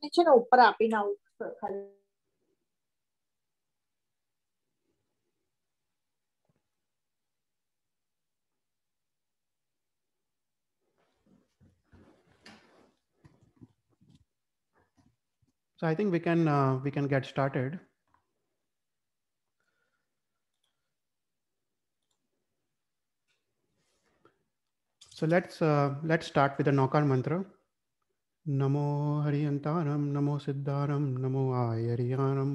So I think we can uh, we can get started. So let's uh, let's start with the Nokar mantra. नमो हरियंतारम नमो सिद्धारम नमो आयरियानम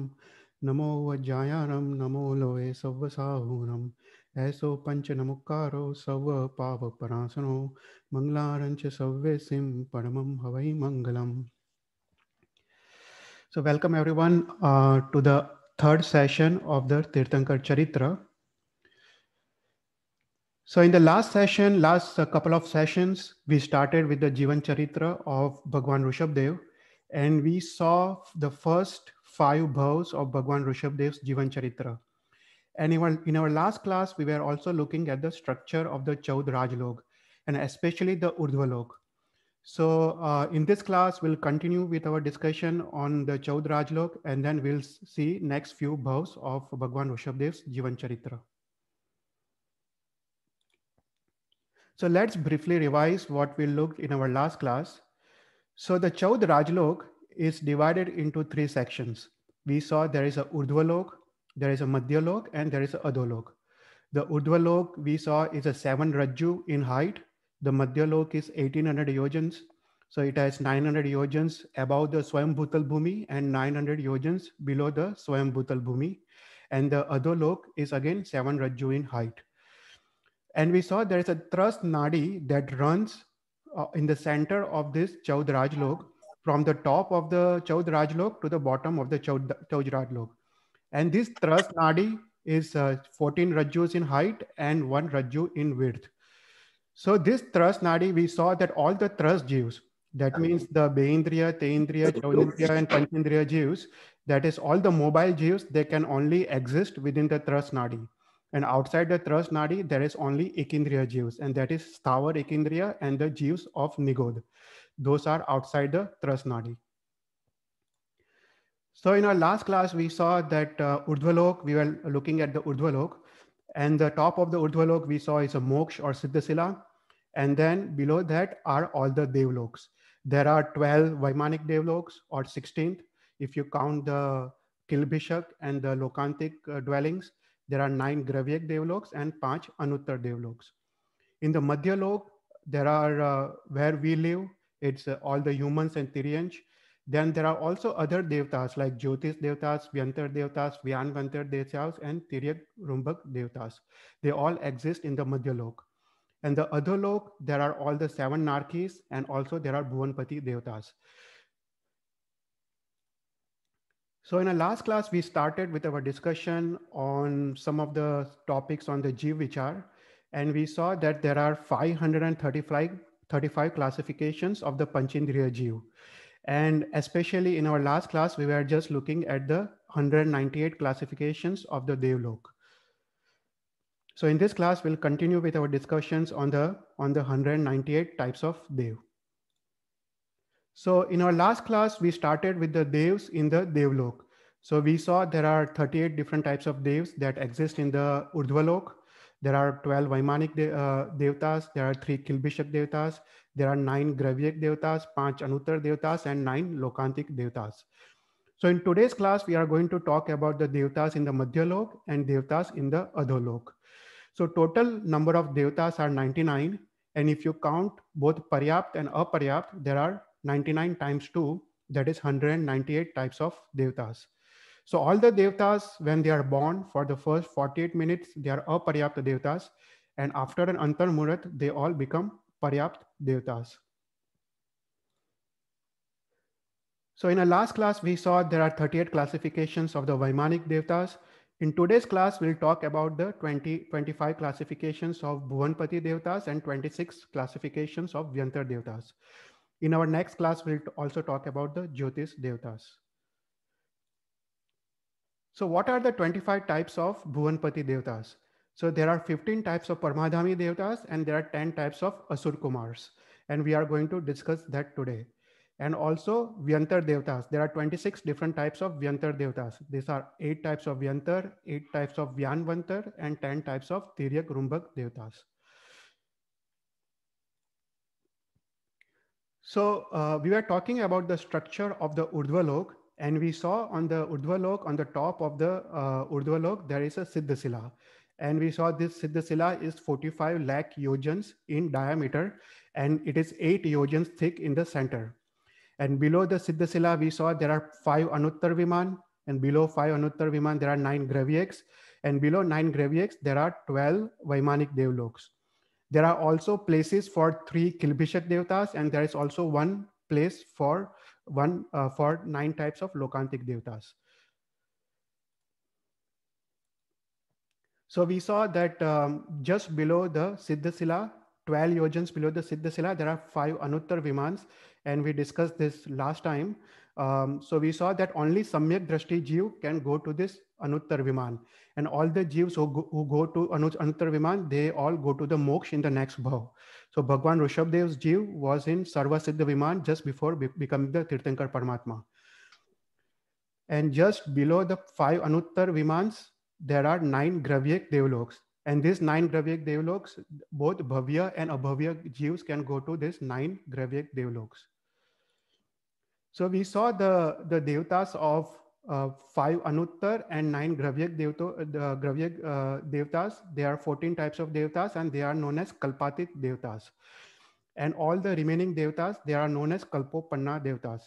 नमो वज्जायानम नमो लोए साहूनम ऐसो पंच नमुकारो सव पाप परासनो मंगलारंच सव्य सिम परमम हवई मंगलम so welcome everyone to the third session of the Tirthankar Charitra So in the last session, last uh, couple of sessions, we started with the Jivan Charitra of Bhagwan Rishabdev, and we saw the first five bhavs of Bhagwan Rishabdev's Jivan Charitra. And in our, in our last class, we were also looking at the structure of the Chaud Rajlog, and especially the Urdhvalog. So uh, in this class, we'll continue with our discussion on the Chaud Rajlok, and then we'll see next few bhavs of Bhagwan Rishabdev's Jivan Charitra. So let's briefly revise what we looked in our last class. So the Chaudh Rajlok is divided into three sections. We saw there is a Urdhvalok, there is a Madhyalok, and there is a Adolok. The Urdhvalok we saw is a seven Rajju in height. The Madhyalok is 1800 yojans. So it has 900 yojans above the Swayambhutal Bhumi and 900 yojans below the Swayambhutal Bhumi. And the Adolok is again seven Rajju in height. And we saw there is a thrust nadi that runs uh, in the center of this Chaudrajlok from the top of the Chaudrajlok to the bottom of the Chaudrajlok. And this thrust nadi is uh, 14 rajus in height and one raju in width. So this thrust nadi, we saw that all the thrust jivs, that means the Beindriya, Teindriya, Chaudindriya, and Panchindriya jivs, that is all the mobile jivs, they can only exist within the thrust nadi. And outside the thrust nadi, there is only Ekindriya Jeeves, and that is Sthavar Ekindriya and the Jeeves of Nigod. Those are outside the thrust nadi. So in our last class, we saw that uh, Urdhvalok, we were looking at the Urdhvalok, and the top of the Urdhvalok we saw is a Moksh or Siddhasila, and then below that are all the Devloks. There are 12 Vaimanic Devloks or 16th, if you count the Kilbishak and the Lokantic uh, dwellings, there are nine Gravyak Devloks and five Anuttar Devloks. In the Madhya Lok, there are uh, where we live, it's uh, all the humans and Tiryansh. Then there are also other devtas like Jyotis devtas, Vyantar devtas, Vyanvantar devtas, and Tiryak Rumbak devtas. They all exist in the Madhya Lok. And the other lok, there are all the seven narkis and also there are Bhuvanpati devtas. So in our last class, we started with our discussion on some of the topics on the GVHR, and we saw that there are 535 35 classifications of the Panchindriya Jiv. And especially in our last class, we were just looking at the 198 classifications of the Devlok. So in this class, we'll continue with our discussions on the, on the 198 types of Dev. So in our last class, we started with the devs in the Devlok. So we saw there are 38 different types of devs that exist in the Urdhvalok. There are 12 Vaimanic de uh, devtas, there are three Kilbishak devtas, there are nine Gravyak devtas, five Anuttar devtas, and nine Lokantik devtas. So in today's class, we are going to talk about the devtas in the Madhyalok and devtas in the Adholok. So total number of devtas are 99. And if you count both Paryapt and Aparyapt, there are 99 times 2, that is 198 types of devtas. So all the devtas, when they are born for the first 48 minutes, they are aparyapt devtas. And after an antar murat, they all become paryapt devtas. So in our last class, we saw there are 38 classifications of the vaimanik devtas. In today's class, we'll talk about the 20, 25 classifications of Bhuvanpati devtas and 26 classifications of Vyantar devtas. In our next class, we'll also talk about the Jyotis Devatas. So what are the 25 types of Bhuvanpati Devatas? So there are 15 types of Paramadhami Devatas and there are 10 types of Asur Kumars. And we are going to discuss that today. And also Vyantar Devatas. There are 26 different types of Vyantar Devatas. These are eight types of Vyantar, eight types of Vyanvantar, and 10 types of Tiryak Rumbak Devatas. So uh, we were talking about the structure of the Urdhvalok and we saw on the Urdhvalok, on the top of the uh, Urdhvalok, there is a Siddhasila. And we saw this Siddhasila is 45 lakh yojans in diameter and it is eight yojans thick in the center. And below the Siddhasila, we saw there are five Anuttar Viman and below five Anuttar Viman, there are nine Gravyaks and below nine Gravyaks, there are 12 Vaimanic Devloks. There are also places for three Kilbhishat devatas, and there is also one place for one uh, for nine types of lokantik devatas. So we saw that um, just below the Siddhasila, 12 yojans below the Siddhasila, there are five Anuttar Vimans, and we discussed this last time. Um, so we saw that only Samyak Drashti Jiv can go to this Anuttar Viman. And all the Jeeves who go, who go to Anuttar Viman, they all go to the Moksh in the next bhav. So Bhagwan Rishabdev's Jeev was in Sarva Siddha Viman just before be becoming the Tirthankar Paramatma. And just below the five Anuttar Vimans, there are nine Gravyak Devloks. And these nine Gravyak Devloks, both Bhavya and Abhavya Jeeves can go to these nine Gravyak Devloks. So we saw the, the devatas of uh, five Anuttar and nine Gravyak, Devto, uh, Gravyak uh, Devtas. There are 14 types of Devtas and they are known as Kalpatit Devtas. And all the remaining Devtas, they are known as Kalpopanna Devtas.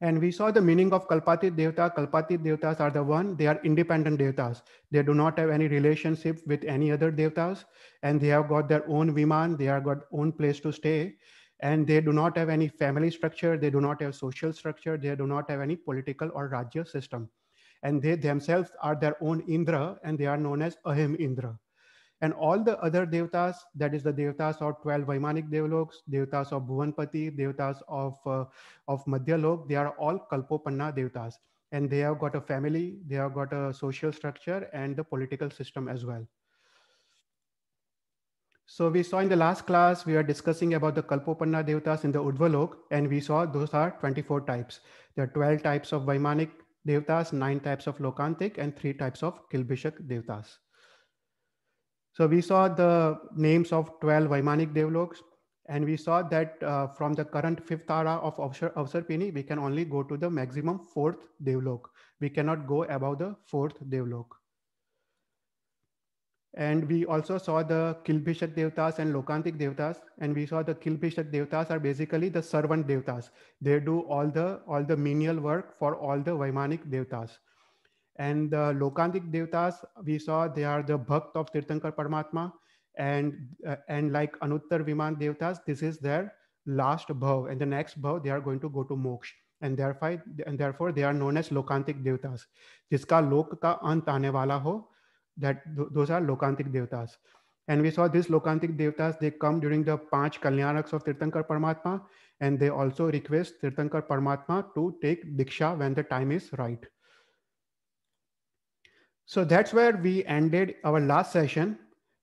And we saw the meaning of Kalpatit Devta. Kalpatit Devtas are the one, they are independent Devtas. They do not have any relationship with any other Devtas and they have got their own Viman, they have got own place to stay and they do not have any family structure they do not have social structure they do not have any political or rajya system and they themselves are their own indra and they are known as ahim indra and all the other devas, that is the devas of 12 vaimanic devloks devas of bhuvanpati devas of uh, of madhyalok they are all kalpopanna devas. and they have got a family they have got a social structure and the political system as well so we saw in the last class, we were discussing about the Kalpopanna Devatas in the Udvalok, and we saw those are 24 types. There are 12 types of Vaimanik Devatas, nine types of Lokantik, and three types of Kilbishak Devatas. So we saw the names of 12 Vaimanik Devloks, and we saw that uh, from the current fifth ara of Avsarpini, we can only go to the maximum fourth Devlok. We cannot go above the fourth Devlok. And we also saw the Kilbishak Devtas and Lokantik Devtas. And we saw the Kilbishak Devtas are basically the servant Devtas. They do all the, all the menial work for all the Vaimanik Devtas. And the Lokantik Devtas, we saw they are the Bhakt of Tirthankar Paramatma. And, uh, and like Anuttar Viman Devtas, this is their last bhav. And the next bhav, they are going to go to moksha. And therefore, and therefore they are known as Lokantik Devatas. जिसका लोक का अंत आने वाला हो that th- those are Lokantik devatas, And we saw these Lokantik devatas. they come during the Panch Kalyanaks of Tirthankar Paramatma, and they also request Tirthankar Paramatma to take Diksha when the time is right. So that's where we ended our last session.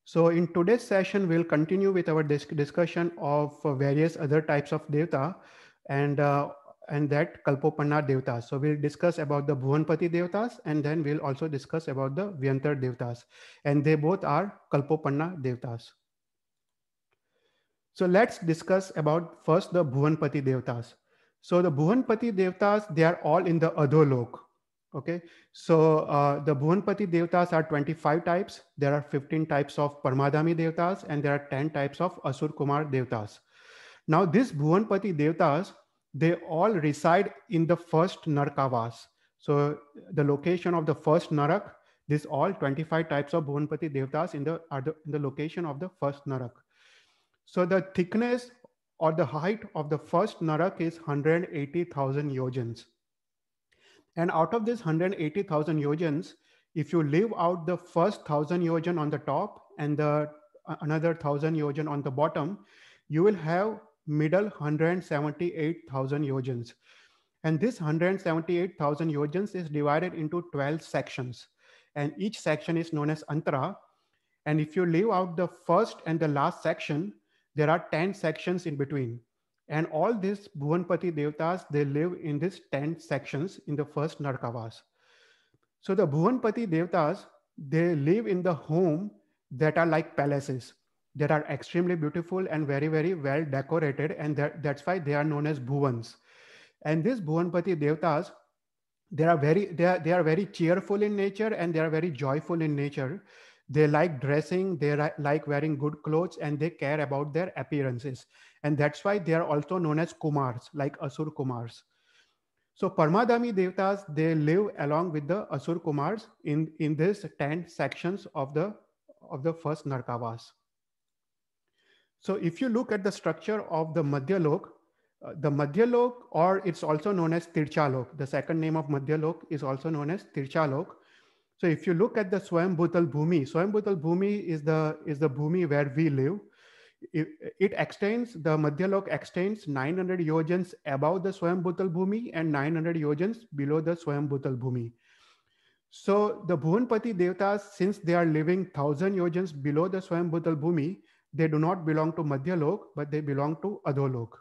So in today's session, we'll continue with our disc- discussion of various other types of Devta. And uh, and that Kalpopanna Devtas. So we'll discuss about the Bhuvanpati Devtas and then we'll also discuss about the Vyantar Devtas. And they both are Kalpopanna Devtas. So let's discuss about first the Bhuvanpati Devtas. So the Bhuvanpati Devtas, they are all in the Adholok. Okay, so uh, the Bhuvanpati Devtas are 25 types. There are 15 types of Paramadami Devtas and there are 10 types of Asur Kumar Devtas. Now this Bhuvanpati Devtas, they all reside in the first Narkavas. So the location of the first Narak, this all 25 types of Bhuvanpati Devtas in the, are the, in the location of the first Narak. So the thickness or the height of the first Narak is 180,000 yojans. And out of this 180,000 yojans, if you leave out the first 1,000 yojan on the top and the uh, another 1,000 yojan on the bottom, you will have middle 178,000 yojans. And this 178,000 yojans is divided into 12 sections. And each section is known as antara. And if you leave out the first and the last section, there are 10 sections in between. And all these Bhuvanpati devatas they live in these 10 sections in the first Narkavas. So the Bhuvanpati devatas they live in the home that are like palaces that are extremely beautiful and very, very well decorated. And that, that's why they are known as Bhuvans. And these Bhuvanpati Devtas, they are very, they are, they are very cheerful in nature and they are very joyful in nature. They like dressing, they like wearing good clothes and they care about their appearances. And that's why they are also known as Kumars, like Asur Kumars. So Parmadami Devtas, they live along with the Asur Kumars in, in this 10 sections of the, of the first Narkavas. So if you look at the structure of the Madhyalok, uh, the Madhyalok, or it's also known as Tirchalok, the second name of Madhyalok is also known as Tirchalok. So if you look at the Swayambhutal Bhumi, Swayambhutal Bhumi is the, is the Bhumi where we live. It, it extends, the Madhyalok extends 900 yojans above the Swayambhutal Bhumi and 900 yojans below the Swayambhutal Bhumi. So the Bhuvanpati Devatas, since they are living 1000 yojans below the Swayambhutal Bhumi, they do not belong to Madhya Lok, but they belong to Adholok.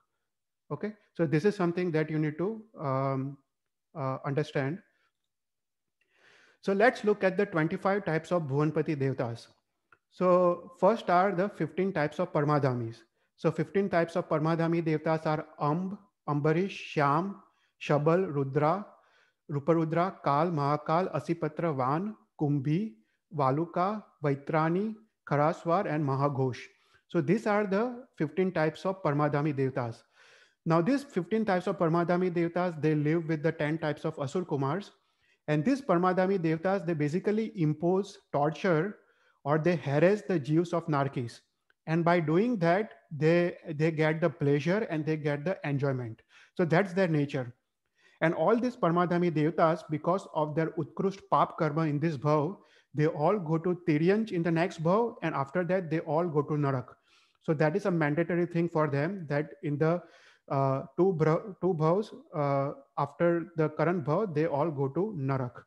Okay, so this is something that you need to um, uh, understand. So let's look at the 25 types of Bhuvanpati Devtas. So first are the 15 types of Paramadhamis. So 15 types of Paramadhami Devtas are Amb, Ambarish, Shyam, Shabal, Rudra, Ruparudra, Kal, Mahakal, Asipatra, Van, Kumbhi, Valuka, Vaitrani, Karaswar, and Mahaghosh. So these are the 15 types of Paramadhami Devtas. Now these 15 types of Paramadhami Devtas, they live with the 10 types of Asur Kumars. And these Paramadhami Devtas, they basically impose torture or they harass the Jews of Narkis. And by doing that, they, they get the pleasure and they get the enjoyment. So that's their nature. And all these Paramadhami Devtas, because of their Utkrusht Pap Karma in this Bhav, they all go to Tiryanj in the next Bhav, and after that, they all go to Narak. So that is a mandatory thing for them that in the uh, two bro- two bhavs uh, after the current bhav, they all go to narak.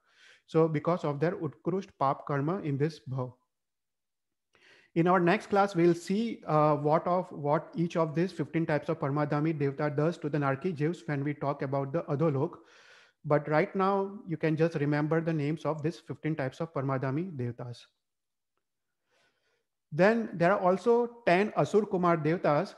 So because of their utkrusht pap karma in this bhav. In our next class, we'll see uh, what of what each of these 15 types of Paramadami Devta does to the Narki Jivs when we talk about the Adolok. But right now, you can just remember the names of these 15 types of Paramadami Devtas. Then there are also 10 Asur Kumar Devtas.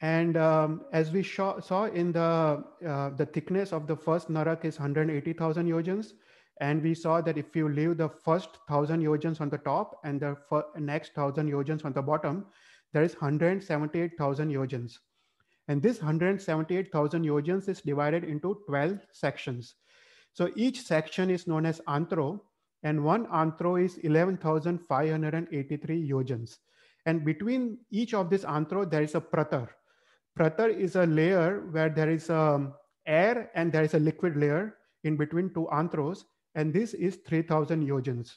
And um, as we saw, saw in the, uh, the thickness of the first Narak is 180,000 yojans. And we saw that if you leave the first 1,000 yojans on the top and the next 1,000 yojans on the bottom, there is 178,000 yojans. And this 178,000 yojans is divided into 12 sections. So each section is known as antro, and one anthro is 11,583 yojans. And between each of this anthro, there is a pratar. Pratar is a layer where there is um, air and there is a liquid layer in between two anthros, and this is 3,000 yojans.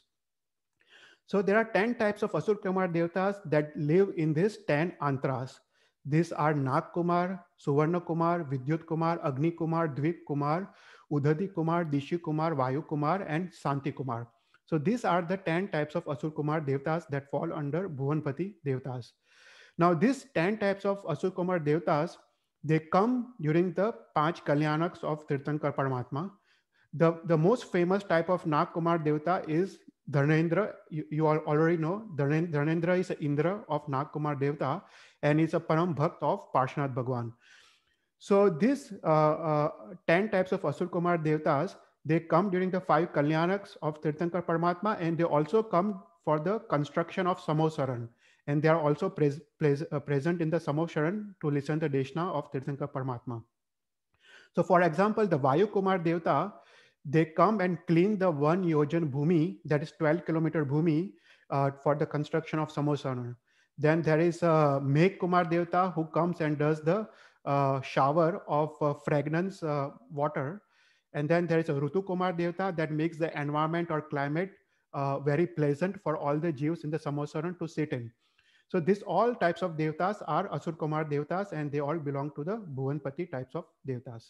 So there are 10 types of Asur Kumar Devatas that live in these 10 antras. These are Nag Kumar, Suvarna Kumar, Vidyut Kumar, Agni Kumar, Dvip Kumar, Udhadi Kumar, Dishi Kumar, Vayu Kumar, and Santi Kumar. So these are the 10 types of Asur Kumar Devtas that fall under Bhuvanpati Devtas. Now these 10 types of Asur Kumar Devtas, they come during the Panch Kalyanaks of Tirthankar Paramatma. The, the most famous type of Nag Kumar Devta is Dharnendra. You, you already know Dharnendra is Indra of Nag Kumar Devta and is a Param Bhakt of Parshnath Bhagwan. So these uh, uh, 10 types of Asur Kumar Devtas, they come during the five kalyanaks of Tirthankar Paramatma, and they also come for the construction of Samosaran. And they are also pres uh, present in the Samosaran to listen to the Deshna of Tirthankar Paramatma. So for example, the Vayu Kumar Devta, they come and clean the one yojan bhumi, that is 12 kilometer bhumi, uh, for the construction of Samosaran. Then there is uh, Meg Kumar Devta who comes and does the uh, shower of uh, fragrance uh, water and then there is a Rutu Kumar Devta that makes the environment or climate uh, very pleasant for all the Jews in the Samosaran to sit in. So these all types of Devtas are Asur Kumar Devtas and they all belong to the Bhuvanpati types of Devtas.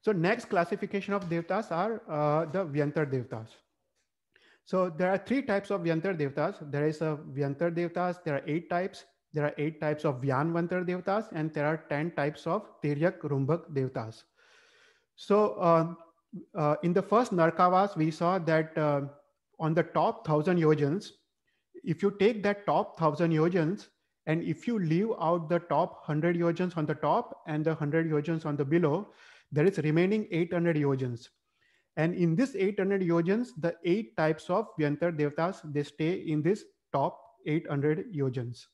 So next classification of Devtas are uh, the Vyantar Devtas. So there are three types of Vyantar Devtas. There is a Vyantar Devtas, there are eight types. There are eight types of Vyanvantar Devatas, and there are 10 types of Tiryak Rumbak Devatas. So uh, uh, in the first Narkavas, we saw that uh, on the top 1000 yojans, if you take that top 1000 yojans and if you leave out the top 100 yojans on the top and the 100 yojans on the below, there is remaining 800 yojans. And in this 800 yojans, the eight types of Vyantar Devatas they stay in this top 800 yojans.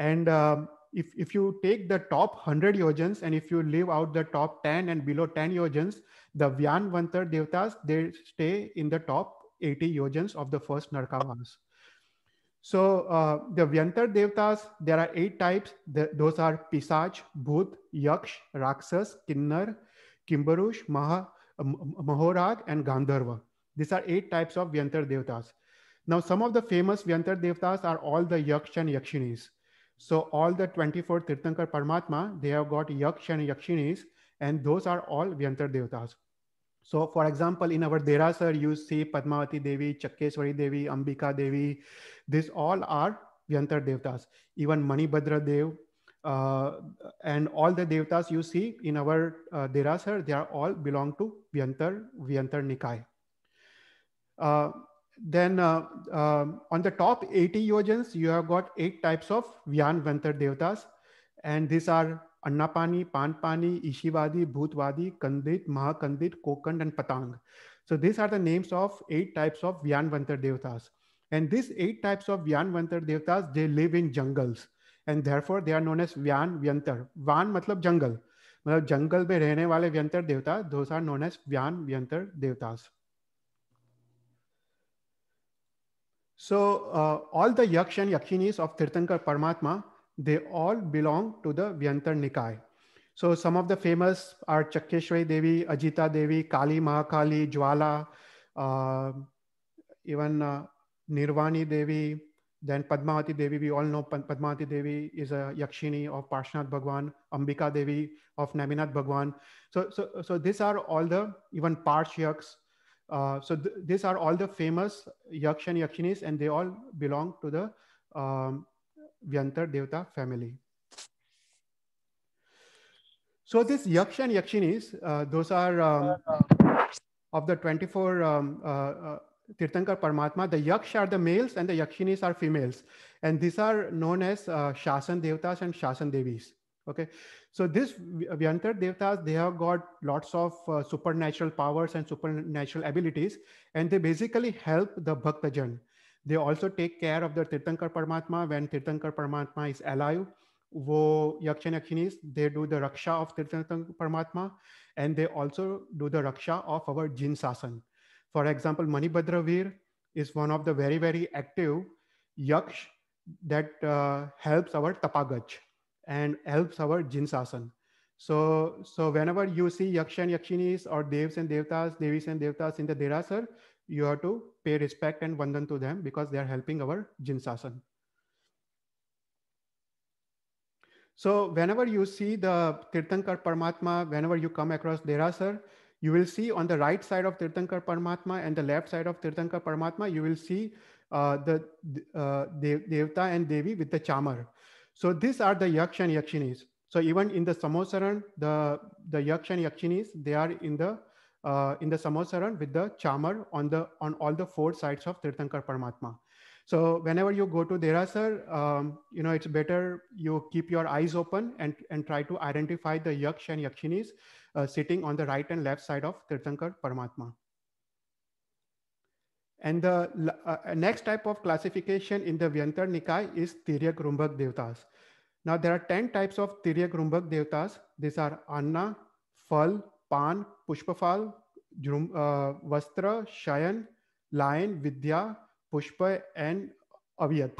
And um, if, if you take the top 100 yojans and if you leave out the top 10 and below 10 yojans, the Vyan Vantar Devtas, they stay in the top 80 yojans of the first Narkavas. So uh, the Vyantar Devtas, there are eight types. The, those are Pisach, Bhut, Yaksh, rakshas, Kinnar, Kimbarush, Maha, Mahorag, and Gandharva. These are eight types of Vyantar Devtas. Now, some of the famous Vyantar Devtas are all the Yaksh and Yakshinis. So all the 24 Tirthankar Paramatma, they have got Yaksh and Yakshinis, and those are all Vyantar Devatas. So for example, in our Derasar, you see Padmavati Devi, Chakkeswari Devi, Ambika Devi. These all are Vyantar Devatas. Even Manibhadra Dev uh, and all the Devatas you see in our uh, Derasar, they are all belong to Vyantar, Vyantar Nikaya. Uh, then uh, uh, on the top 80 yojans, you have got eight types of Vyan Vantar Devatas. And these are Annapani, Panpani, Ishivadi, Bhutwadi, Kandit, Mahakandit, Kokand, and Patang. So these are the names of eight types of Vyan Vantar Devatas. And these eight types of Vyan Vantar Devatas, they live in jungles. And therefore they are known as Vyan Vyantar. Van matlab jungle. मतलब jungle. में रहने वाले व्यंतर देवता those are known as So uh, all the yaksh and yakshinis of Tirthankar Paramatma, they all belong to the Vyantar Nikaya. So some of the famous are Chakeshwari Devi, Ajita Devi, Kali Mahakali, Jwala, uh, even uh, Nirvani Devi, then Padmavati Devi. We all know Padmavati Devi is a Yakshini of Parshnath Bhagwan, Ambika Devi of Naminath Bhagwan. So, so, so these are all the even Parsh Yaks, uh, so th these are all the famous yaksh and yakshinis, and they all belong to the um, Vyantar devata family. So this yaksh and yakshinis, uh, those are um, of the 24 um, uh, uh Tirthankar Paramatma, the yakshas are the males and the yakshinis are females. And these are known as uh, Shasan devatas and Shasan Devis. Okay, so these uh, Vyantar Devtas, they have got lots of uh, supernatural powers and supernatural abilities, and they basically help the Bhaktajan. They also take care of the Tirthankar Paramatma when Tirthankar Paramatma is alive. Wo Yakshan they do the raksha of Tirthankar Paramatma, and they also do the raksha of our Jin Sasan. For example, Manibhadra Veer is one of the very, very active Yaksh that uh, helps our Tapagach and helps our jinsasana. So, so whenever you see yaksha and yakshinis or devs and devtas, devis and devtas in the derasar, you have to pay respect and vandan to them because they are helping our jinsasana. So whenever you see the Tirthankar Paramatma, whenever you come across Derasar, you will see on the right side of Tirthankar Paramatma and the left side of Tirthankar Paramatma, you will see uh, the uh, Devta and Devi with the chamar. So these are the yaksh and yakshinis. So even in the samosaran, the, the yaksh and yakshinis, they are in the uh, in the samosaran with the chamar on the on all the four sides of Tirthankar Paramatma. So whenever you go to Derasar, um, you know, it's better you keep your eyes open and, and try to identify the yaksh and yakshinis uh, sitting on the right and left side of Tirthankar Paramatma. And the uh, uh, next type of classification in the Vyantar Nikaya is Tiryak Rumbak Devatas. Now there are 10 types of Tiryak Rumbak Devatas. These are Anna, Phal, Pan, Pushpafal, Jrum, uh, Vastra, Shayan, Lion, Vidya, Pushpa, and Avyat.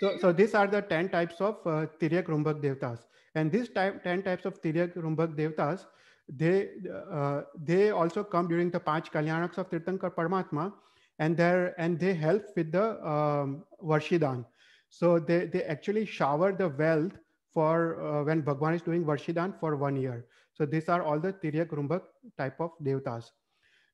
so, so these are the 10 types of uh, Tiryak Rumbak Devatas. And these type, 10 types of Tiryak Rumbak Devatas, they uh, they also come during the Panch Kalyanaks of Tirthankar Paramatma, and they and they help with the um, Varshidan. So they they actually shower the wealth for uh, when Bhagwan is doing Varshidan for one year. So these are all the Tiryak Rumbak type of devtas.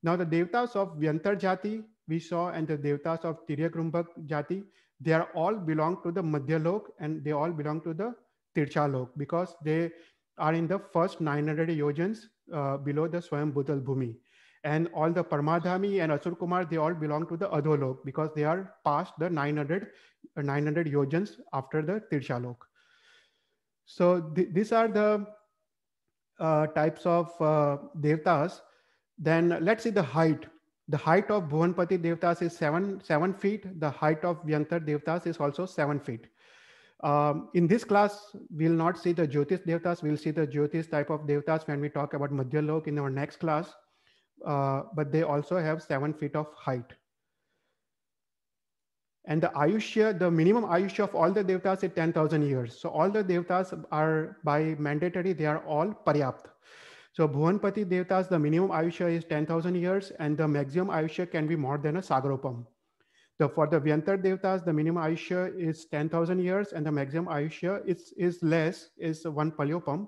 Now the devtas of Vyantar Jati we saw and the devtas of Tiryak Rumbak Jati, they are all belong to the Madhyalok and they all belong to the Tirchalok because they are in the first 900 yojans uh, below the Swayambhutal Bhumi. And all the Paramadhami and Asur Kumar, they all belong to the Adholok because they are past the 900, uh, 900 yojans after the Tirshalok. So th these are the uh, types of uh, devtas. Then let's see the height. The height of Bhuvanpati devtas is seven, seven feet. The height of Vyantar devtas is also seven feet. Um, in this class, we'll not see the Jyotis Devtas. We'll see the Jyotis type of Devtas when we talk about Madhyalok in our next class. Uh, but they also have seven feet of height. And the Ayushya, the minimum Ayushya of all the Devtas is 10,000 years. So all the Devtas are by mandatory, they are all Paryapt. So Bhuvanpati Devtas, the minimum Ayushya is 10,000 years and the maximum Ayushya can be more than a Sagropam. The, for the Vyantar Devtas, the minimum Ayushya is 10,000 years and the maximum Ayushya is, is less, is one palyopam.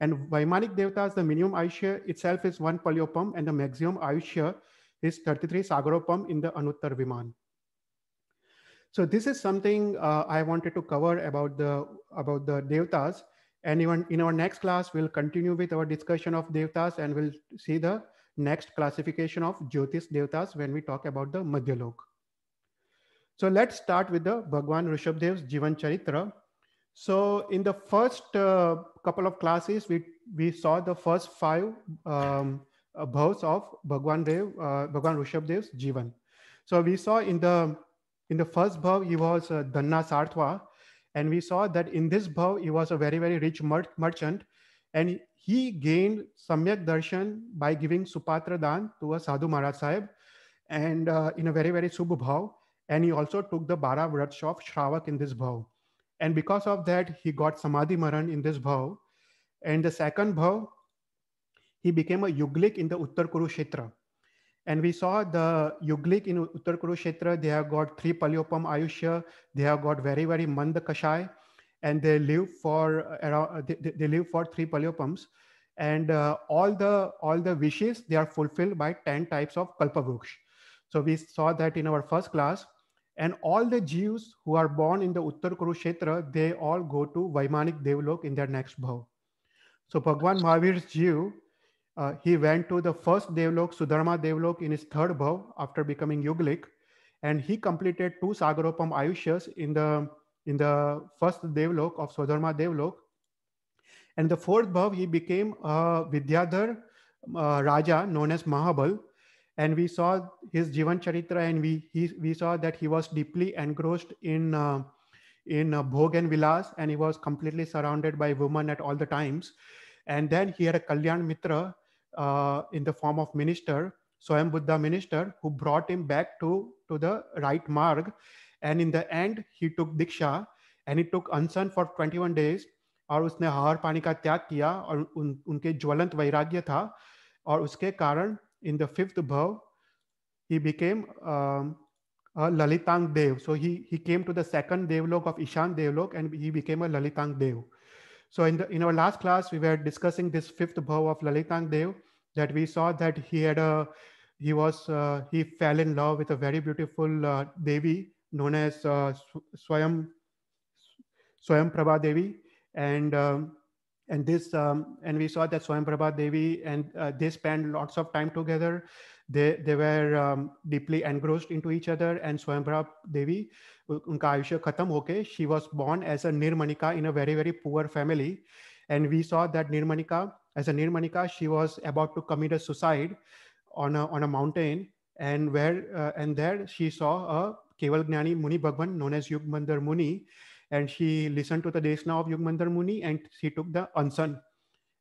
And Vaimanic Devtas, the minimum Ayushya itself is one palyopam and the maximum Ayushya is 33 Sagaropam in the Anuttar Viman. So this is something uh, I wanted to cover about the, about the Devtas. And even in our next class, we'll continue with our discussion of Devtas and we'll see the next classification of Jyotis Devtas when we talk about the Madhyalok. So let's start with the Bhagwan Rishabdev's Jivan Charitra. So in the first uh, couple of classes, we, we saw the first five um, uh, bhavs of Bhagwan, Dev, uh, Bhagwan Rishabdev's Jivan. So we saw in the, in the first bhav, he was uh, Dhanna Sartwa. And we saw that in this bhav, he was a very, very rich mer merchant. And he gained Samyak Darshan by giving Supatra Dan to a Sadhu Maharaj Sahib and uh, in a very, very subhav. bhav. And he also took the Bara Vrats of Shravak in this bhav. And because of that, he got Samadhi Maran in this bhav. And the second bhav, he became a Yuglik in the Uttar Kurukshetra. And we saw the Yuglik in Uttar Kurukshetra, they have got three Palyopam Ayushya, they have got very, very Mand Kashai, and they live for around, they, they live for three Palyopams. And uh, all the all the wishes, they are fulfilled by 10 types of Kalpavruksha. So we saw that in our first class. And all the Jews who are born in the Uttar Kurukshetra, they all go to Vaimanic Devlok in their next bhav. So Bhagwan Mahavir's Jew, uh, he went to the first Devlok, Sudharma Devlok in his third bhav after becoming Yuglik. And he completed two Sagaropam Ayushas in the, in the first Devlok of Sudharma Devlok. And the fourth bhav, he became a Vidyadhar uh, Raja known as Mahabal and we saw his Jivan Charitra, and we he, we saw that he was deeply engrossed in uh, in uh, Bhog and Vilas, and he was completely surrounded by women at all the times. And then he had a Kalyan Mitra uh, in the form of minister, Swayam Buddha minister, who brought him back to to the right mark And in the end, he took Diksha and he took Ansan for 21 days. और उसने हार पानी का त्याग किया और उन उनके ज्वलंत वैराग्य था और उसके कारण in the fifth bhav, he became um, a Lalitang Dev. So he, he came to the second Devlok of Ishan Devlok and he became a Lalitang Dev. So in, the, in our last class, we were discussing this fifth bhav of Lalitang Dev that we saw that he had a, he was, uh, he fell in love with a very beautiful uh, Devi known as uh, Swayam, Swayam Prabha Devi. And um, and this um, and we saw that Swayamprabha Devi and uh, they spent lots of time together. They they were um, deeply engrossed into each other and Swayamprabha Devi, khatam Okay, she was born as a Nirmanika in a very very poor family, and we saw that Nirmanika as a Nirmanika she was about to commit a suicide on a on a mountain and where uh, and there she saw a Keval Gnani Muni Bhagwan known as Yugmandar Muni and she listened to the Desna of Yugmandar Muni and she took the Ansan.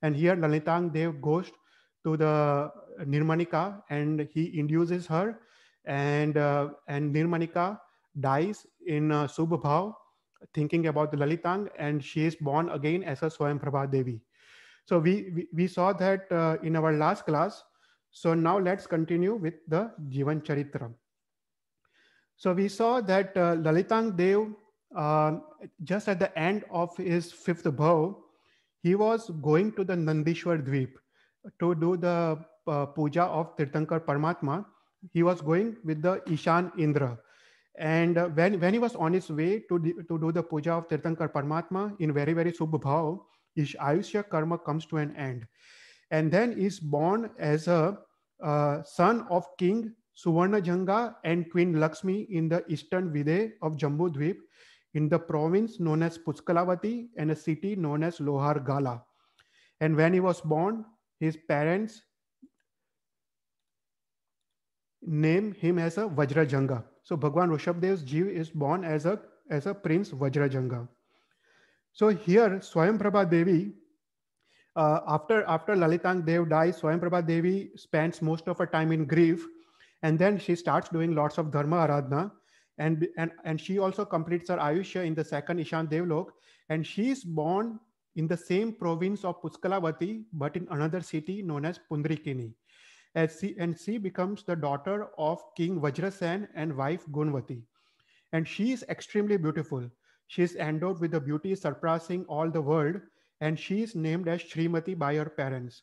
And here Lalitang Dev goes to the Nirmanika and he induces her and, uh, and Nirmanika dies in uh, Subhabhav thinking about the Lalitang and she is born again as a Prabha Devi. So we, we, we saw that uh, in our last class. So now let's continue with the Jivan Charitram. So we saw that uh, Lalitang Dev um, just at the end of his fifth bow, he was going to the Nandishwar Dweep to do the uh, puja of Tirthankar Paramatma. He was going with the Ishan Indra. And uh, when, when he was on his way to, the, to do the puja of Tirthankar Paramatma in very, very Subh his Ayushya karma comes to an end. And then is born as a uh, son of King Suvarnajanga and Queen Lakshmi in the eastern vide of Jambu Dweep in the province known as Puskalavati and a city known as Lohar Gala. And when he was born, his parents name him as a Vajrajanga. So Bhagwan Rishabdev's Jeev is born as a, as a prince Vajrajanga. So here Prabha Devi, uh, after, after Lalitang Dev dies, Prabha Devi spends most of her time in grief and then she starts doing lots of Dharma Aradhana and, and, and she also completes her Ayushya in the second Ishan Devlok. And she is born in the same province of Puskalavati, but in another city known as Pundrikini. And she, and she becomes the daughter of King Vajrasen and wife Gunvati. And she is extremely beautiful. She is endowed with a beauty surpassing all the world, and she is named as Srimati by her parents.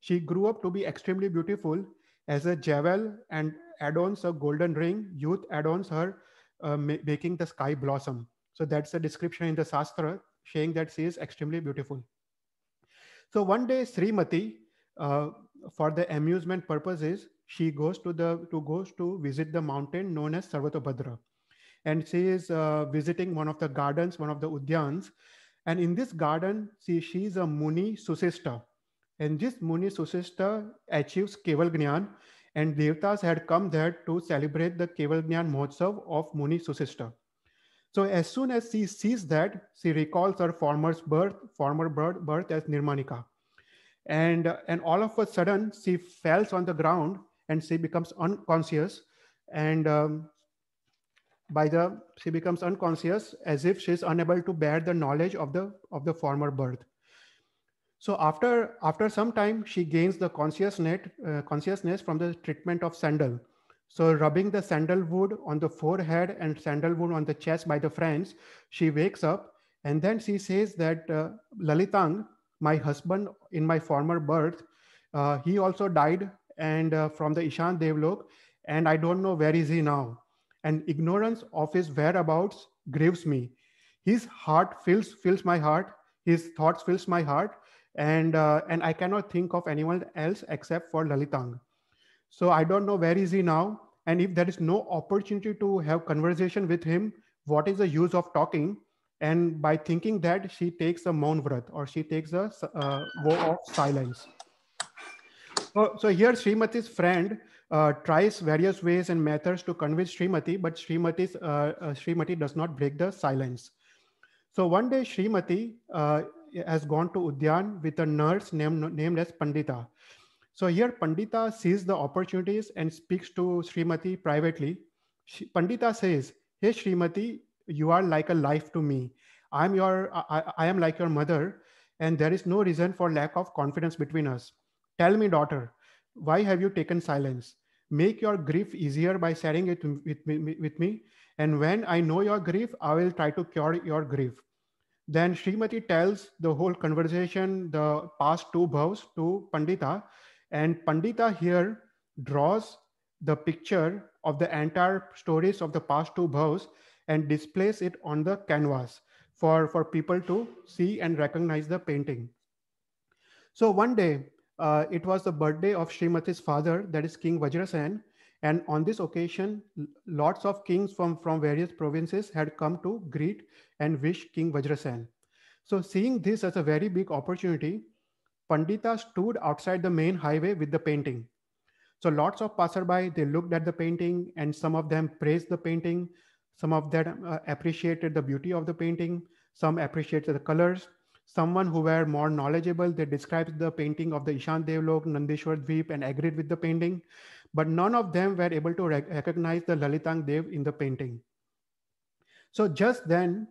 She grew up to be extremely beautiful as a jewel and adorns a golden ring. Youth adorns her uh, ma making the sky blossom. So that's the description in the Shastra saying that she is extremely beautiful. So one day Srimati, uh, for the amusement purposes, she goes to the to goes to visit the mountain known as Sarvatobhadra. And she is uh, visiting one of the gardens, one of the udyans. And in this garden, see, she is a Muni Susista. And this Muni Susista achieves Keval and devtas had come there to celebrate the Keval Jnan of Muni Susishta. So as soon as she sees that, she recalls her former birth, former birth, birth as Nirmanika. And, and all of a sudden, she falls on the ground and she becomes unconscious. And um, by the, she becomes unconscious as if she's unable to bear the knowledge of the, of the former birth. So after, after some time, she gains the consciousness, uh, consciousness from the treatment of sandal. So rubbing the sandalwood on the forehead and sandalwood on the chest by the friends, she wakes up and then she says that uh, Lalitang, my husband in my former birth, uh, he also died and uh, from the Ishan Devlok and I don't know where is he now. And ignorance of his whereabouts grieves me. His heart fills, fills my heart. His thoughts fills my heart and uh, and I cannot think of anyone else except for Lalitang. So I don't know where is he now, and if there is no opportunity to have conversation with him, what is the use of talking? And by thinking that, she takes a Maun Vrat or she takes a uh, vow of silence. So, so here Srimati's friend uh, tries various ways and methods to convince Srimati, but Srimati's, uh, uh Srimati does not break the silence. So one day Srimati uh, has gone to Udyan with a nurse named, named as Pandita. So here Pandita sees the opportunities and speaks to Srimati privately. She, Pandita says, hey Srimati, you are like a life to me. I'm your, I, I am like your mother and there is no reason for lack of confidence between us. Tell me daughter, why have you taken silence? Make your grief easier by sharing it with me, with me. And when I know your grief, I will try to cure your grief. Then Srimati tells the whole conversation, the past two bhavs to Pandita. And Pandita here draws the picture of the entire stories of the past two bhavs and displays it on the canvas for, for people to see and recognize the painting. So one day, uh, it was the birthday of Srimati's father, that is King Vajrasen, and on this occasion, lots of kings from, from various provinces had come to greet and wish King Vajrasen. So seeing this as a very big opportunity, Pandita stood outside the main highway with the painting. So lots of passerby, they looked at the painting and some of them praised the painting. Some of them uh, appreciated the beauty of the painting. Some appreciated the colors someone who were more knowledgeable. They described the painting of the Ishan Devlok, Nandishwar Dweep, and agreed with the painting. But none of them were able to rec recognize the Lalitang Dev in the painting. So just then,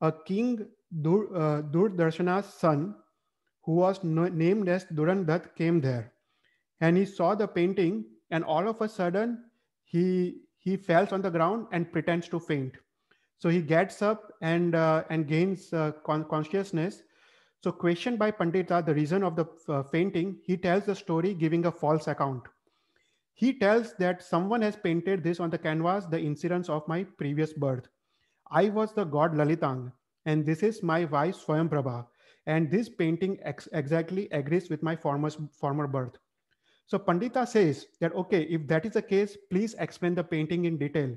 a king, Dur, uh, Durdarshana's son, who was no named as Durandat, came there. And he saw the painting, and all of a sudden, he, he falls on the ground and pretends to faint. So he gets up and, uh, and gains uh, con consciousness so question by Pandita, the reason of the uh, he tells the story giving a false account. He tells that someone has painted this on the canvas, the incidents of my previous birth. I was the god Lalitang, and this is my wife Swayamprabha. And this painting ex exactly agrees with my former, former birth. So Pandita says that, okay, if that is the case, please explain the painting in detail.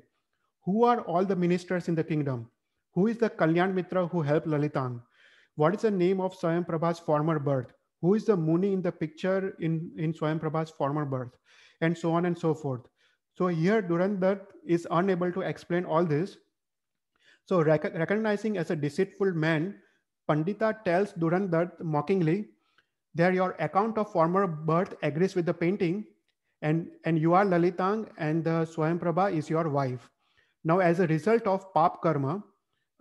Who are all the ministers in the kingdom? Who is the Kalyan Mitra who helped Lalitang? What is the name of Swayamprabha's former birth? Who is the Muni in the picture in, in Swayamprabha's former birth? And so on and so forth. So here Durandar is unable to explain all this. So rec recognizing as a deceitful man, Pandita tells Durandar mockingly, there your account of former birth agrees with the painting and, and you are Lalitang and the uh, Swayamprabha is your wife. Now as a result of pap karma,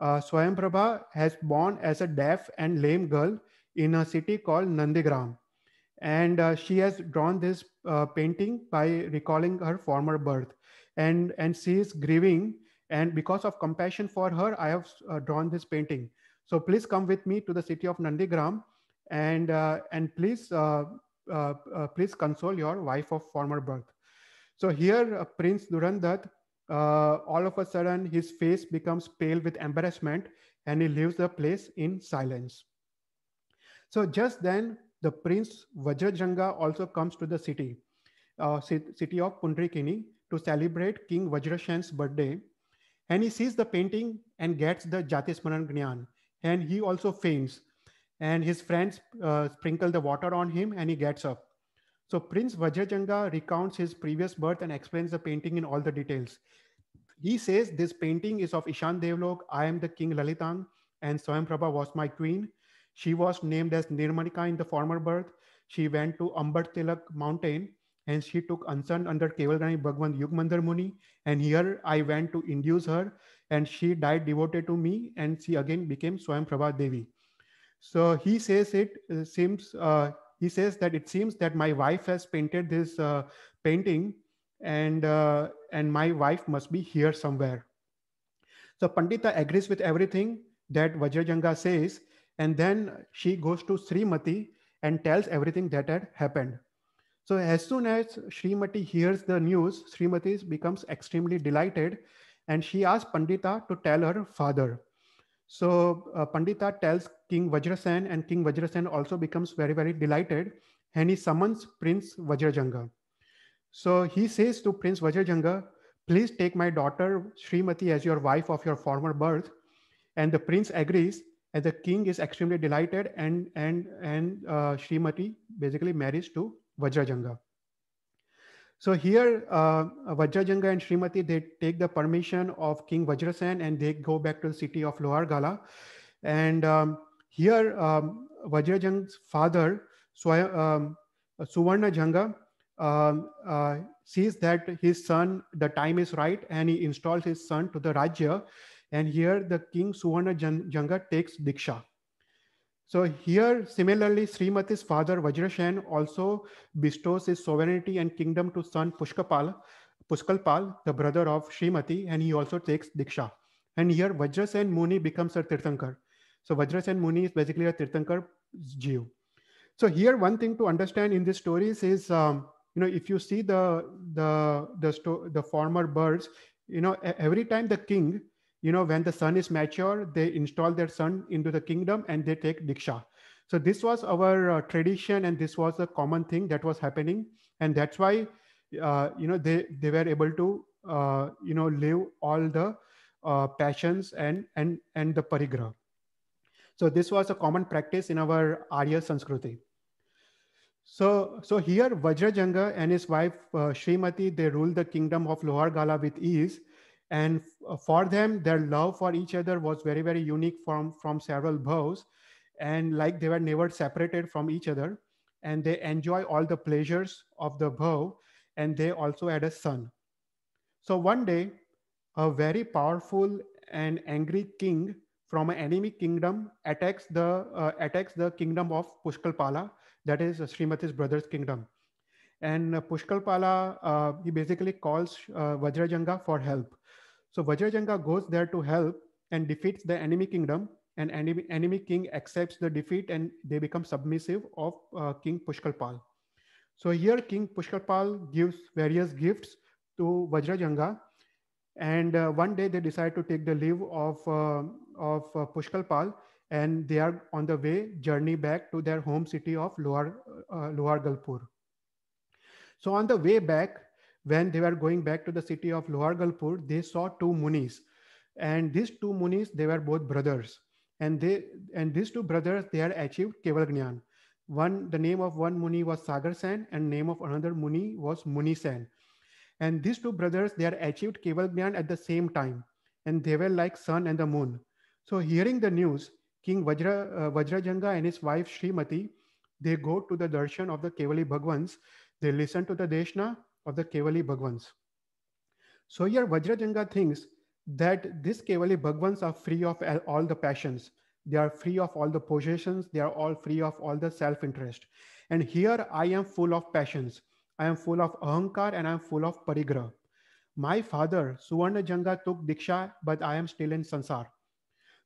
uh, Swayamprabha has born as a deaf and lame girl in a city called Nandigram. And uh, she has drawn this uh, painting by recalling her former birth. And, and she is grieving. And because of compassion for her, I have uh, drawn this painting. So please come with me to the city of Nandigram and, uh, and please, uh, please console your wife of former birth. So here, Prince Durandat uh, all of a sudden his face becomes pale with embarrassment and he leaves the place in silence. So just then, the prince Vajrajanga also comes to the city, uh, city of Pundrikini, to celebrate King Vajrashan's birthday. And he sees the painting and gets the Jatismaran Gyan. And he also faints. And his friends uh, sprinkle the water on him and he gets up. So Prince Vajrajanga recounts his previous birth and explains the painting in all the details. He says this painting is of Ishan Devlok, I am the king Lalitang, and Prabha was my queen. She was named as Nirmanika in the former birth. She went to Ambar Tilak mountain and she took Ansan under Kevalgani Bhagwan Yugmandar Muni. And here I went to induce her and she died devoted to me and she again became Prabha Devi. So he says it uh, seems uh, he says that it seems that my wife has painted this uh, painting and uh, and my wife must be here somewhere. So Pandita agrees with everything that Vajrajanga says, and then she goes to Srimati and tells everything that had happened. So as soon as Srimati hears the news, Srimati becomes extremely delighted and she asks Pandita to tell her father. So uh, Pandita tells King Vajrasen and King Vajrasen also becomes very, very delighted and he summons Prince Vajrajanga. So he says to Prince Vajrajanga, please take my daughter Srimati as your wife of your former birth. And the prince agrees and the king is extremely delighted and, and, and uh, Srimati basically marries to Vajrajanga. So here, uh, Vajrajanga and Srimati, they take the permission of King Vajrasen and they go back to the city of Lohargala. And um, here, um, Vajrajanga's father, Swaya, um, Suvarna Janga, um, uh, sees that his son, the time is right, and he installs his son to the Rajya. And here, the king Suvarna Janga takes Diksha. So here, similarly, Srimati's father Vajrasen also bestows his sovereignty and kingdom to son Pushkapal, Pushkalpal, the brother of Srimati, and he also takes Diksha. And here Vajrasen Muni becomes a Tirthankar. So Vajrasen Muni is basically a Tirthankar Jew. So here, one thing to understand in these stories is, um, you know, if you see the the the, the former birds, you know, every time the king you know, when the son is mature, they install their son into the kingdom and they take diksha. So this was our uh, tradition, and this was a common thing that was happening, and that's why, uh, you know, they they were able to, uh, you know, live all the uh, passions and and and the parigraha. So this was a common practice in our Arya Sanskriti. So, so here Vajrajanga and his wife uh, Srimati, they ruled the kingdom of Gala with ease and uh, for them, their love for each other was very, very unique from, from several bows. And like they were never separated from each other. And they enjoy all the pleasures of the bow. And they also had a son. So one day, a very powerful and angry king from an enemy kingdom attacks the uh, attacks the kingdom of Pushkalpala, that is uh, Srimati's brother's kingdom. And uh, Pushkalpala, uh, he basically calls uh, Vajrajanga for help. So Vajrajanga goes there to help and defeats the enemy kingdom and enemy, enemy king accepts the defeat and they become submissive of uh, King Pushkalpal. So here King Pushkalpal gives various gifts to Vajrajanga and uh, one day they decide to take the leave of, uh, of uh, Pushkalpal and they are on the way journey back to their home city of Lower, uh, Lower Galpur. So on the way back, when they were going back to the city of Lohar Galpur, they saw two munis. And these two munis, they were both brothers. And they and these two brothers, they had achieved Keval One, the name of one muni was Sagar Sen, and name of another muni was Muni Sen. And these two brothers, they had achieved Keval at the same time. And they were like sun and the moon. So hearing the news, King Vajra, uh, Vajrajanga and his wife Srimati, they go to the darshan of the Kevali Bhagwans. They listen to the Deshna of the Kevali Bhagwans. So here Vajrajanga thinks that these Kevali Bhagwans are free of all the passions. They are free of all the possessions. They are all free of all the self-interest. And here I am full of passions. I am full of ahankar and I am full of parigraha. My father, Suvarnajanga, took Diksha, but I am still in Sansar.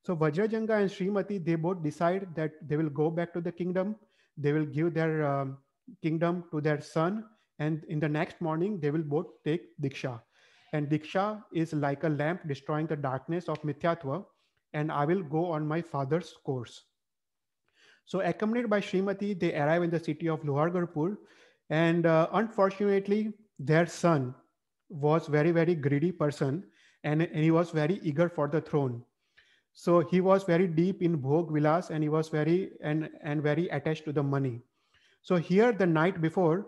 So Vajrajanga and Srimati, they both decide that they will go back to the kingdom. They will give their um, kingdom to their son and in the next morning, they will both take Diksha. And Diksha is like a lamp destroying the darkness of Mithyatva. And I will go on my father's course. So, accompanied by Srimati, they arrive in the city of Lohargarpur. And uh, unfortunately, their son was very, very greedy person. And, and he was very eager for the throne so he was very deep in bhog vilas and he was very and and very attached to the money so here the night before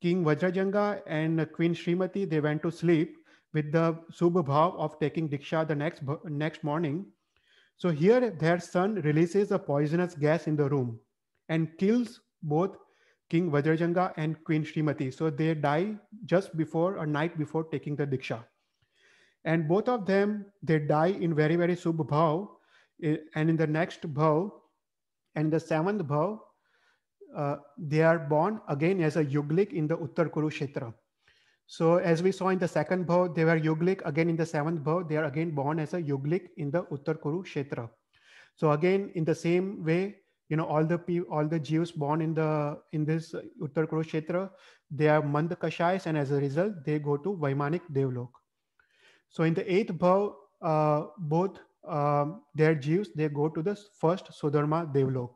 King Vajrajanga and Queen Srimati, they went to sleep with the Subhav of taking Diksha the next, next morning. So here their son releases a poisonous gas in the room and kills both King Vajrajanga and Queen Srimati. So they die just before a night before taking the Diksha. And both of them, they die in very, very Subhav eh, and in the next Bhav and the seventh Bhav, uh, they are born again as a Yuglik in the Uttar Kurukshetra. So as we saw in the second bhav, they were Yuglik. Again in the seventh bhav, they are again born as a Yuglik in the Uttar Kurukshetra. So again, in the same way, you know, all the all the Jews born in the in this Uttar Kurukshetra, they are Mandakashais, and as a result, they go to Vaimanic Devlok. So in the eighth bhav, uh, both um, their Jews, they go to the first Sudharma Devlok.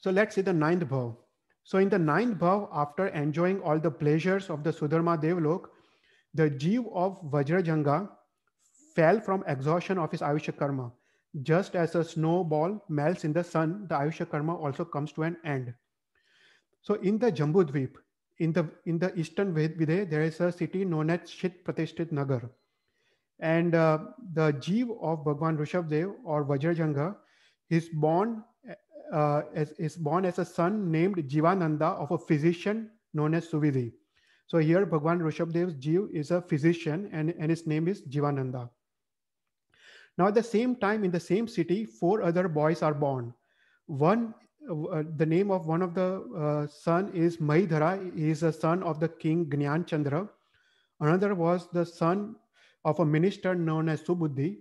So let's see the ninth bhav. So in the ninth bhav, after enjoying all the pleasures of the Sudharma Devlok, the Jeev of Vajrajanga fell from exhaustion of his Ayusha karma. Just as a snowball melts in the sun, the Ayusha karma also comes to an end. So in the Jambudvip, in the in the eastern Vidhe, there is a city known as Shit Pratishthit Nagar. And uh, the Jeev of Bhagwan Rishabdev or Vajrajanga is born uh, as, is born as a son named Jivananda of a physician known as Suvidi. So here Bhagwan Rishabdev's Jeev is a physician and, and his name is Jivananda. Now at the same time in the same city, four other boys are born. One, uh, the name of one of the uh, son is Mahidhara. He is a son of the king Gnyan Chandra. Another was the son of a minister known as Subuddhi.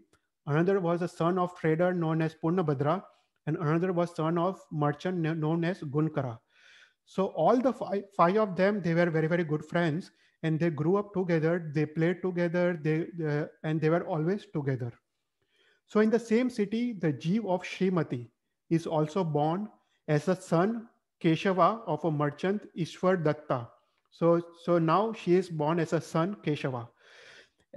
Another was a son of trader known as Purnabhadra and another was son of merchant known as Gunkara. So all the five, five of them, they were very, very good friends and they grew up together, they played together, they, uh, and they were always together. So in the same city, the Jeev of Shrimati is also born as a son, Keshava, of a merchant, Ishwar Datta. So, so now she is born as a son, Keshava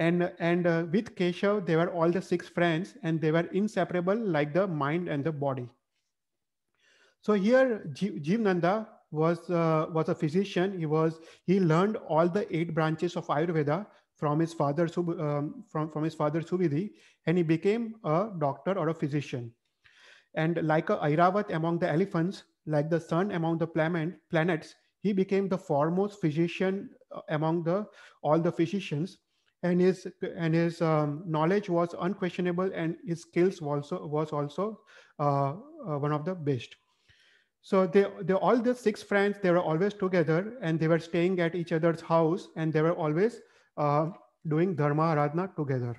and and uh, with keshav they were all the six friends and they were inseparable like the mind and the body so here jeev nanda was uh, was a physician he was he learned all the eight branches of ayurveda from his father um, from from his father subidhi and he became a doctor or a physician and like a Airavat among the elephants, like the sun among the planet, planets, he became the foremost physician uh, among the all the physicians and his and his um, knowledge was unquestionable and his skills also was also uh, uh, one of the best so they, they all the six friends they were always together and they were staying at each other's house and they were always uh, doing dharma aradhana together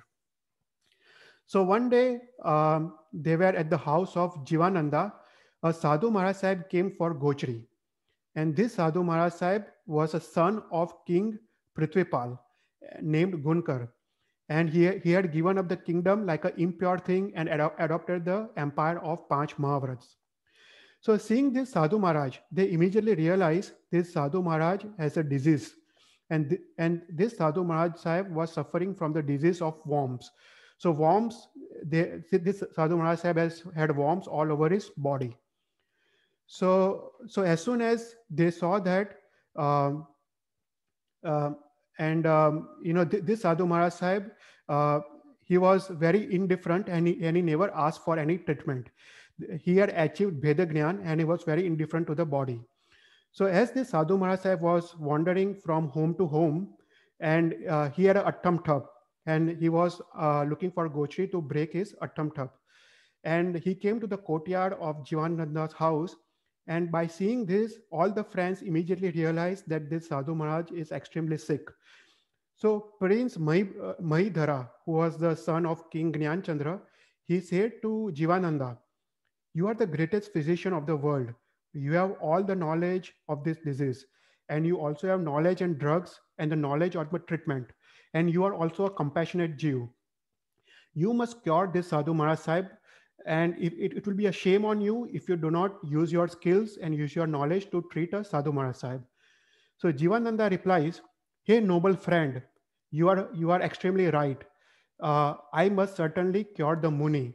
so one day um, they were at the house of jivananda a sadhu maharaj sahib came for gochri and this sadhu maharaj sahib was a son of king prithvipal named Gunkar. And he, he had given up the kingdom like an impure thing and ad adopted the empire of Panch Mahavrats. So seeing this Sadhu Maharaj, they immediately realized this Sadhu Maharaj has a disease. And, th and this Sadhu Maharaj Sahib was suffering from the disease of worms. So worms, they, this Sadhu Maharaj Sahib has had worms all over his body. So, so as soon as they saw that, um, uh, and, um, you know, th- this Sadhu Maharaj Sahib, uh, he was very indifferent and he, and he never asked for any treatment. He had achieved Bheda Gyan and he was very indifferent to the body. So as this Sadhu Maharaj Sahib was wandering from home to home, and uh, he had an attam and he was uh, looking for Gochri to break his attam And he came to the courtyard of Jivananda's house and by seeing this, all the friends immediately realized that this Sadhu Maharaj is extremely sick. So Prince Mahidhara, uh, who was the son of King Gyanchandra, he said to Jivananda, you are the greatest physician of the world. You have all the knowledge of this disease. And you also have knowledge and drugs and the knowledge of the treatment. And you are also a compassionate Jew. You must cure this Sadhu Maharaj Sahib and it, it, it, will be a shame on you if you do not use your skills and use your knowledge to treat a Sadhu Maharaj Sahib. So Jivananda replies, Hey, noble friend, you are, you are extremely right. Uh, I must certainly cure the Muni.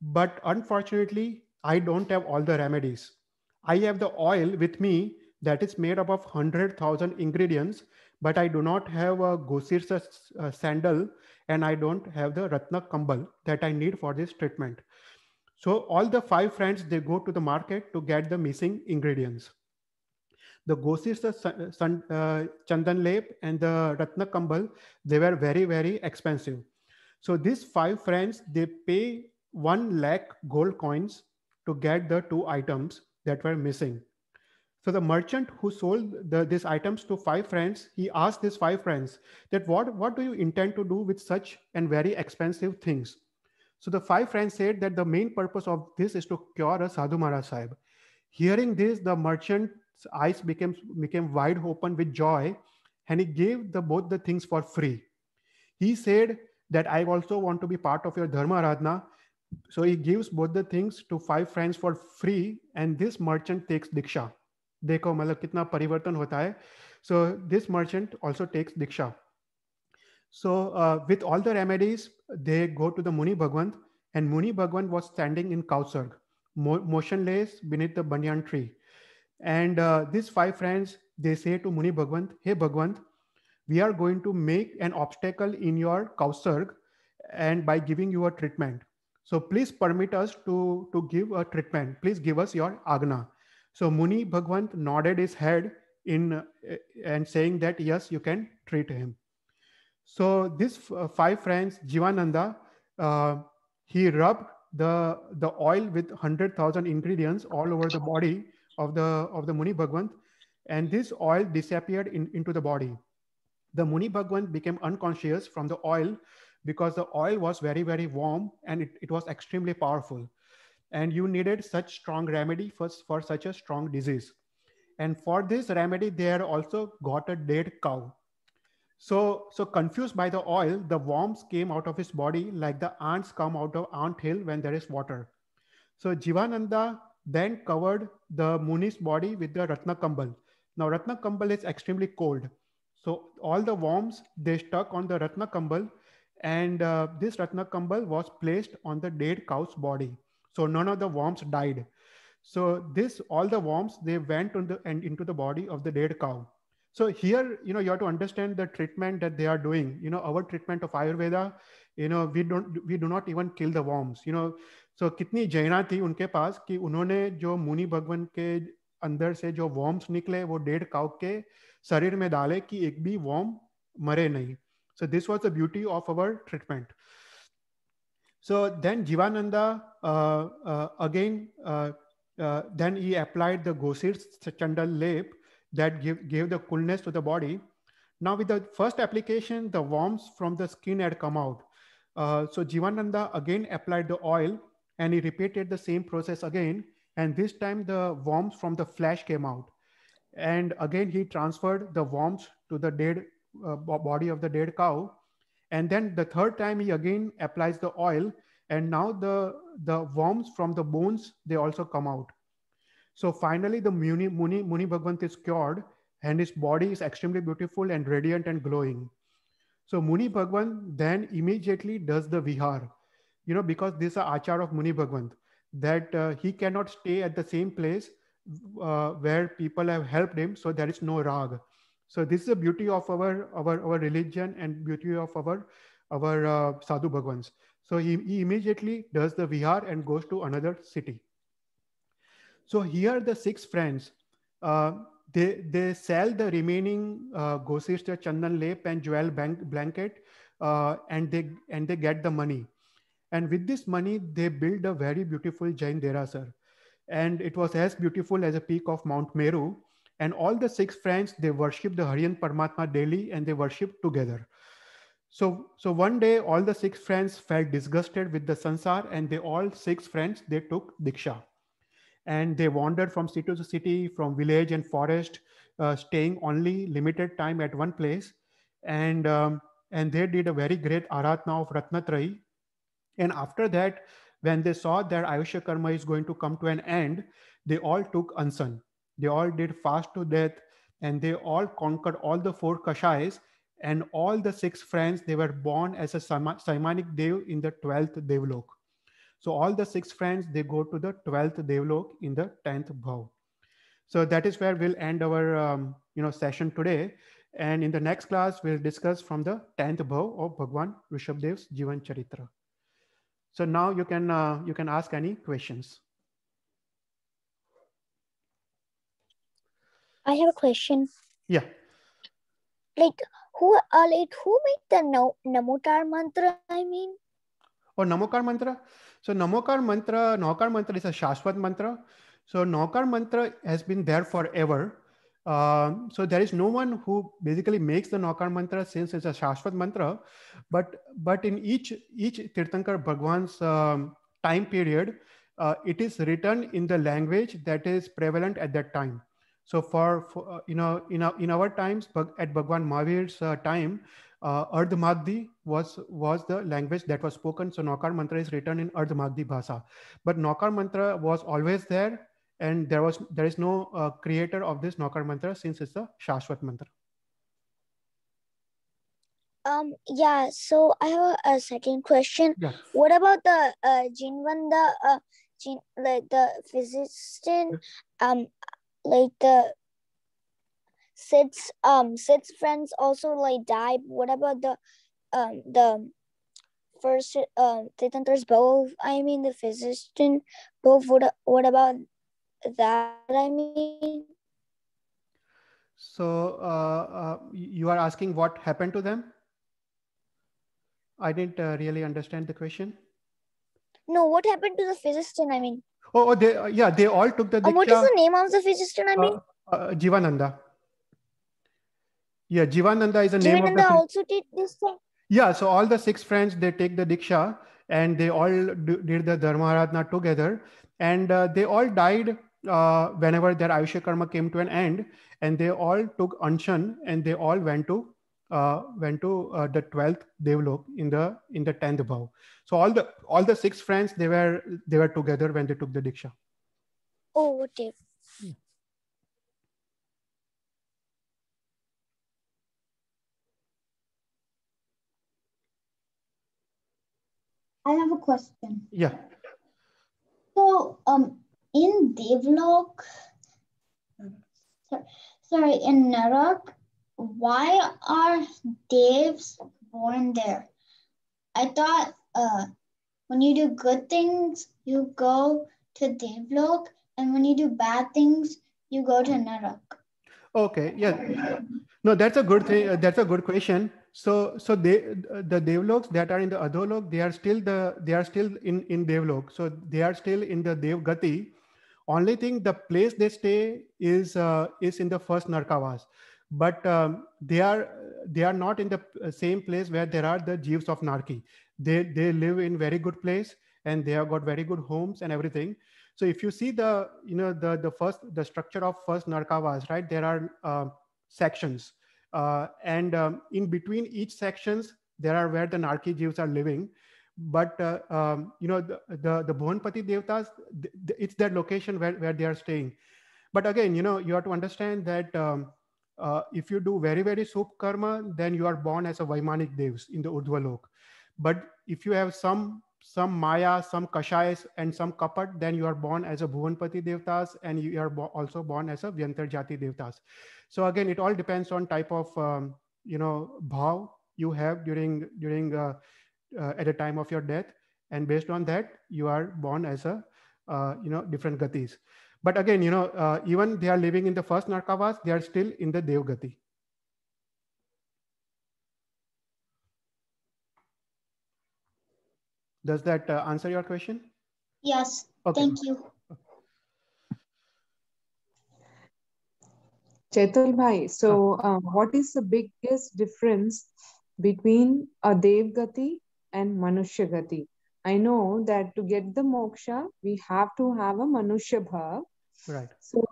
But unfortunately, I don't have all the remedies. I have the oil with me that is made up of 100,000 ingredients, but I do not have a Gosirsa uh, sandal and I don't have the Ratna Kambal that I need for this treatment. So all the five friends, they go to the market to get the missing ingredients. The Gosis, the uh, Chandan Lep and the Ratna Kambal, they were very, very expensive. So these five friends, they pay one lakh gold coins to get the two items that were missing. So the merchant who sold the, these items to five friends, he asked these five friends that what, what do you intend to do with such and very expensive things? So the five friends said that the main purpose of this is to cure a Sadhu Maharaj Sahib. Hearing this, the merchant's eyes became, became wide open with joy and he gave the, both the things for free. He said that I also want to be part of your Dharma radna. So he gives both the things to five friends for free and this merchant takes Diksha. देखो मतलब कितना परिवर्तन होता है so this so uh, with all the remedies, they go to the Muni Bhagwant and Muni Bhagwan was standing in Kausarg, mo- motionless beneath the banyan tree. And uh, these five friends, they say to Muni Bhagwan, hey Bhagwan, we are going to make an obstacle in your Kausarg and by giving you a treatment. So please permit us to, to give a treatment. Please give us your Agna. So Muni Bhagwan nodded his head in uh, and saying that, yes, you can treat him. So this uh, five friends, Jivananda, uh, he rubbed the, the oil with 100,000 ingredients all over the body of the, of the Muni And this oil disappeared in, into the body. The Muni became unconscious from the oil because the oil was very, very warm and it, it was extremely powerful. And you needed such strong remedy for, for such a strong disease. And for this remedy, they had also got a dead cow so, so confused by the oil, the worms came out of his body like the ants come out of ant hill when there is water. So Jivananda then covered the Muni's body with the Ratna Kambal. Now Ratna Kambal is extremely cold. So all the worms, they stuck on the Ratna Kambal and uh, this Ratna Kambal was placed on the dead cow's body. So none of the worms died. So this, all the worms, they went on the, and into the body of the dead cow. so here you know you have to understand the treatment that they are doing you know our treatment of ayurveda you know we don't we do not even kill the worms you know so kitni jaina thi unke paas ki unhone jo muni bhagwan ke अंदर से जो worms निकले वो डेढ़ cow के शरीर में डाले कि एक भी वॉर्म मरे नहीं so this was the beauty of our treatment So then Jivananda, uh, uh, again, uh, then he applied the Gosir Chandal Lep that give, gave the coolness to the body. Now with the first application, the worms from the skin had come out. Uh, so Jivananda again applied the oil and he repeated the same process again. And this time the worms from the flesh came out. And again, he transferred the worms to the dead uh, body of the dead cow. And then the third time he again applies the oil and now the, the worms from the bones, they also come out. So finally, the Muni, Muni, Muni Bhagwant is cured and his body is extremely beautiful and radiant and glowing. So Muni Bhagwan then immediately does the vihar, you know, because this is a achar of Muni Bhagwan that uh, he cannot stay at the same place uh, where people have helped him. So there is no rag. So this is the beauty of our, our, our religion and beauty of our, our uh, sadhu Bhagwans. So he, he immediately does the vihar and goes to another city. So here the six friends, uh, they, they sell the remaining uh, sister Chandan Lep and Jewel Bank, Blanket uh, and, they, and they get the money. And with this money, they build a very beautiful Jain Derasar. And it was as beautiful as a peak of Mount Meru. And all the six friends, they worship the Hariyan Paramatma daily and they worship together. So, so one day, all the six friends felt disgusted with the sansar and they all six friends, they took Diksha and they wandered from city to city, from village and forest, uh, staying only limited time at one place. And, um, and they did a very great aratna of Ratnatrayi. And after that, when they saw that Ayushya Karma is going to come to an end, they all took ansan. They all did fast to death and they all conquered all the four Kashayas and all the six friends, they were born as a Saimanic Dev in the 12th Devlok. So all the six friends, they go to the 12th Devlok in the 10th Bhav. So that is where we'll end our um, you know, session today. And in the next class, we'll discuss from the 10th Bhav of Bhagwan Rishabdev's Jivan Charitra. So now you can, uh, you can ask any questions. I have a question. Yeah. Like who are uh, like who made the no, Namokar mantra? I mean. Oh, Namokar mantra. So Namokar mantra, Naukar mantra is a Shashwat mantra. So Naukar mantra has been there forever. Uh, so there is no one who basically makes the Naukar mantra since it's a Shashwat mantra, but but in each each Tirthankar Bhagwan's um, time period, uh, it is written in the language that is prevalent at that time. So for, for uh, you know in, in our times at Bhagwan Mahavir's uh, time, uh, Ardhmadhi was, was the language that was spoken. So Nokar mantra is written in Ardhmadhi Bhasa. But Nokar mantra was always there and there was there is no uh, creator of this Nokar mantra since it's a Shashwat mantra. Um, yeah, so I have a, a second question. Yeah. What about the uh, Jinvan, uh, Jin, like the physician, um, like the Sid's um Sid's friends also like died. What about the um the first um the hunters both? I mean the physician both. What what about that? I mean. So uh, uh, you are asking what happened to them? I didn't uh, really understand the question. No, what happened to the physician? I mean. Oh, oh they uh, yeah, they all took the. Diksha. Um, what is the name of the physician? I uh, mean. Uh, Jivananda. Yeah, Jivananda is a name of the. also did this thing. Yeah, so all the six friends they take the diksha and they all did the dharmaratna together, and uh, they all died uh, whenever their ayushya karma came to an end, and they all took anshan and they all went to uh, went to uh, the twelfth devlok in the in the tenth bhav. So all the all the six friends they were they were together when they took the diksha. Oh, what hmm. if? I have a question. Yeah. So um, in Devlok, sorry, in Narak, why are devs born there? I thought uh, when you do good things, you go to Devlok, and when you do bad things, you go to Narak. Okay, yeah. No, that's a good thing. That's a good question so so they the devloks that are in the adholok they are still the they are still in in devlok so they are still in the devgati only thing the place they stay is uh, is in the first narkavas but um, they are they are not in the uh, same place where there are the jeeves of narki they they live in very good place and they have got very good homes and everything so if you see the you know the the first the structure of first narkavas right there are uh, sections uh, and um, in between each sections, there are where the Narki Jews are living. But uh, um, you know the the, the Bhuvanpati Devtas, th th it's that location where, where they are staying. But again, you know you have to understand that um, uh, if you do very very sup karma, then you are born as a Vaimanic Devs in the Urdhva But if you have some some Maya, some Kashayas, and some Kapat, then you are born as a Bhuvanpati Devtas, and you are bo also born as a Vyantar Jati Devtas. So again, it all depends on type of um, you know bhav you have during during uh, uh, at the time of your death, and based on that, you are born as a uh, you know different gatis. But again, you know, uh, even they are living in the first narkavas, they are still in the devgati. Does that uh, answer your question? Yes. Okay. Thank you. Chaitul Bhai, so uh, what is the biggest difference between a Devgati and Manushyagati? I know that to get the moksha, we have to have a Manushya Bhav. Right. So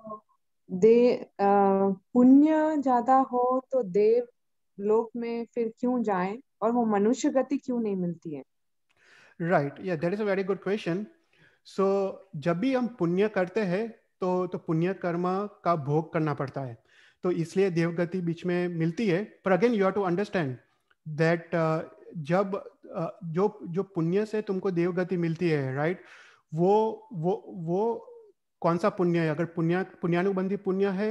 they पुण्य ज्यादा हो तो देव लोक में फिर क्यों जाएं और वो मनुष्य गति क्यों नहीं मिलती है राइट या that is a very good question so जब भी हम पुण्य करते हैं तो तो पुण्य कर्म का भोग करना पड़ता है तो इसलिए देवगति बीच में मिलती है पर again you have to understand that जब uh, जो जो पुण्य से तुमको देवगति मिलती है राइट right? वो वो वो कौन सा पुण्य है अगर पुण्य पुण्यानुबंधी पुण्य है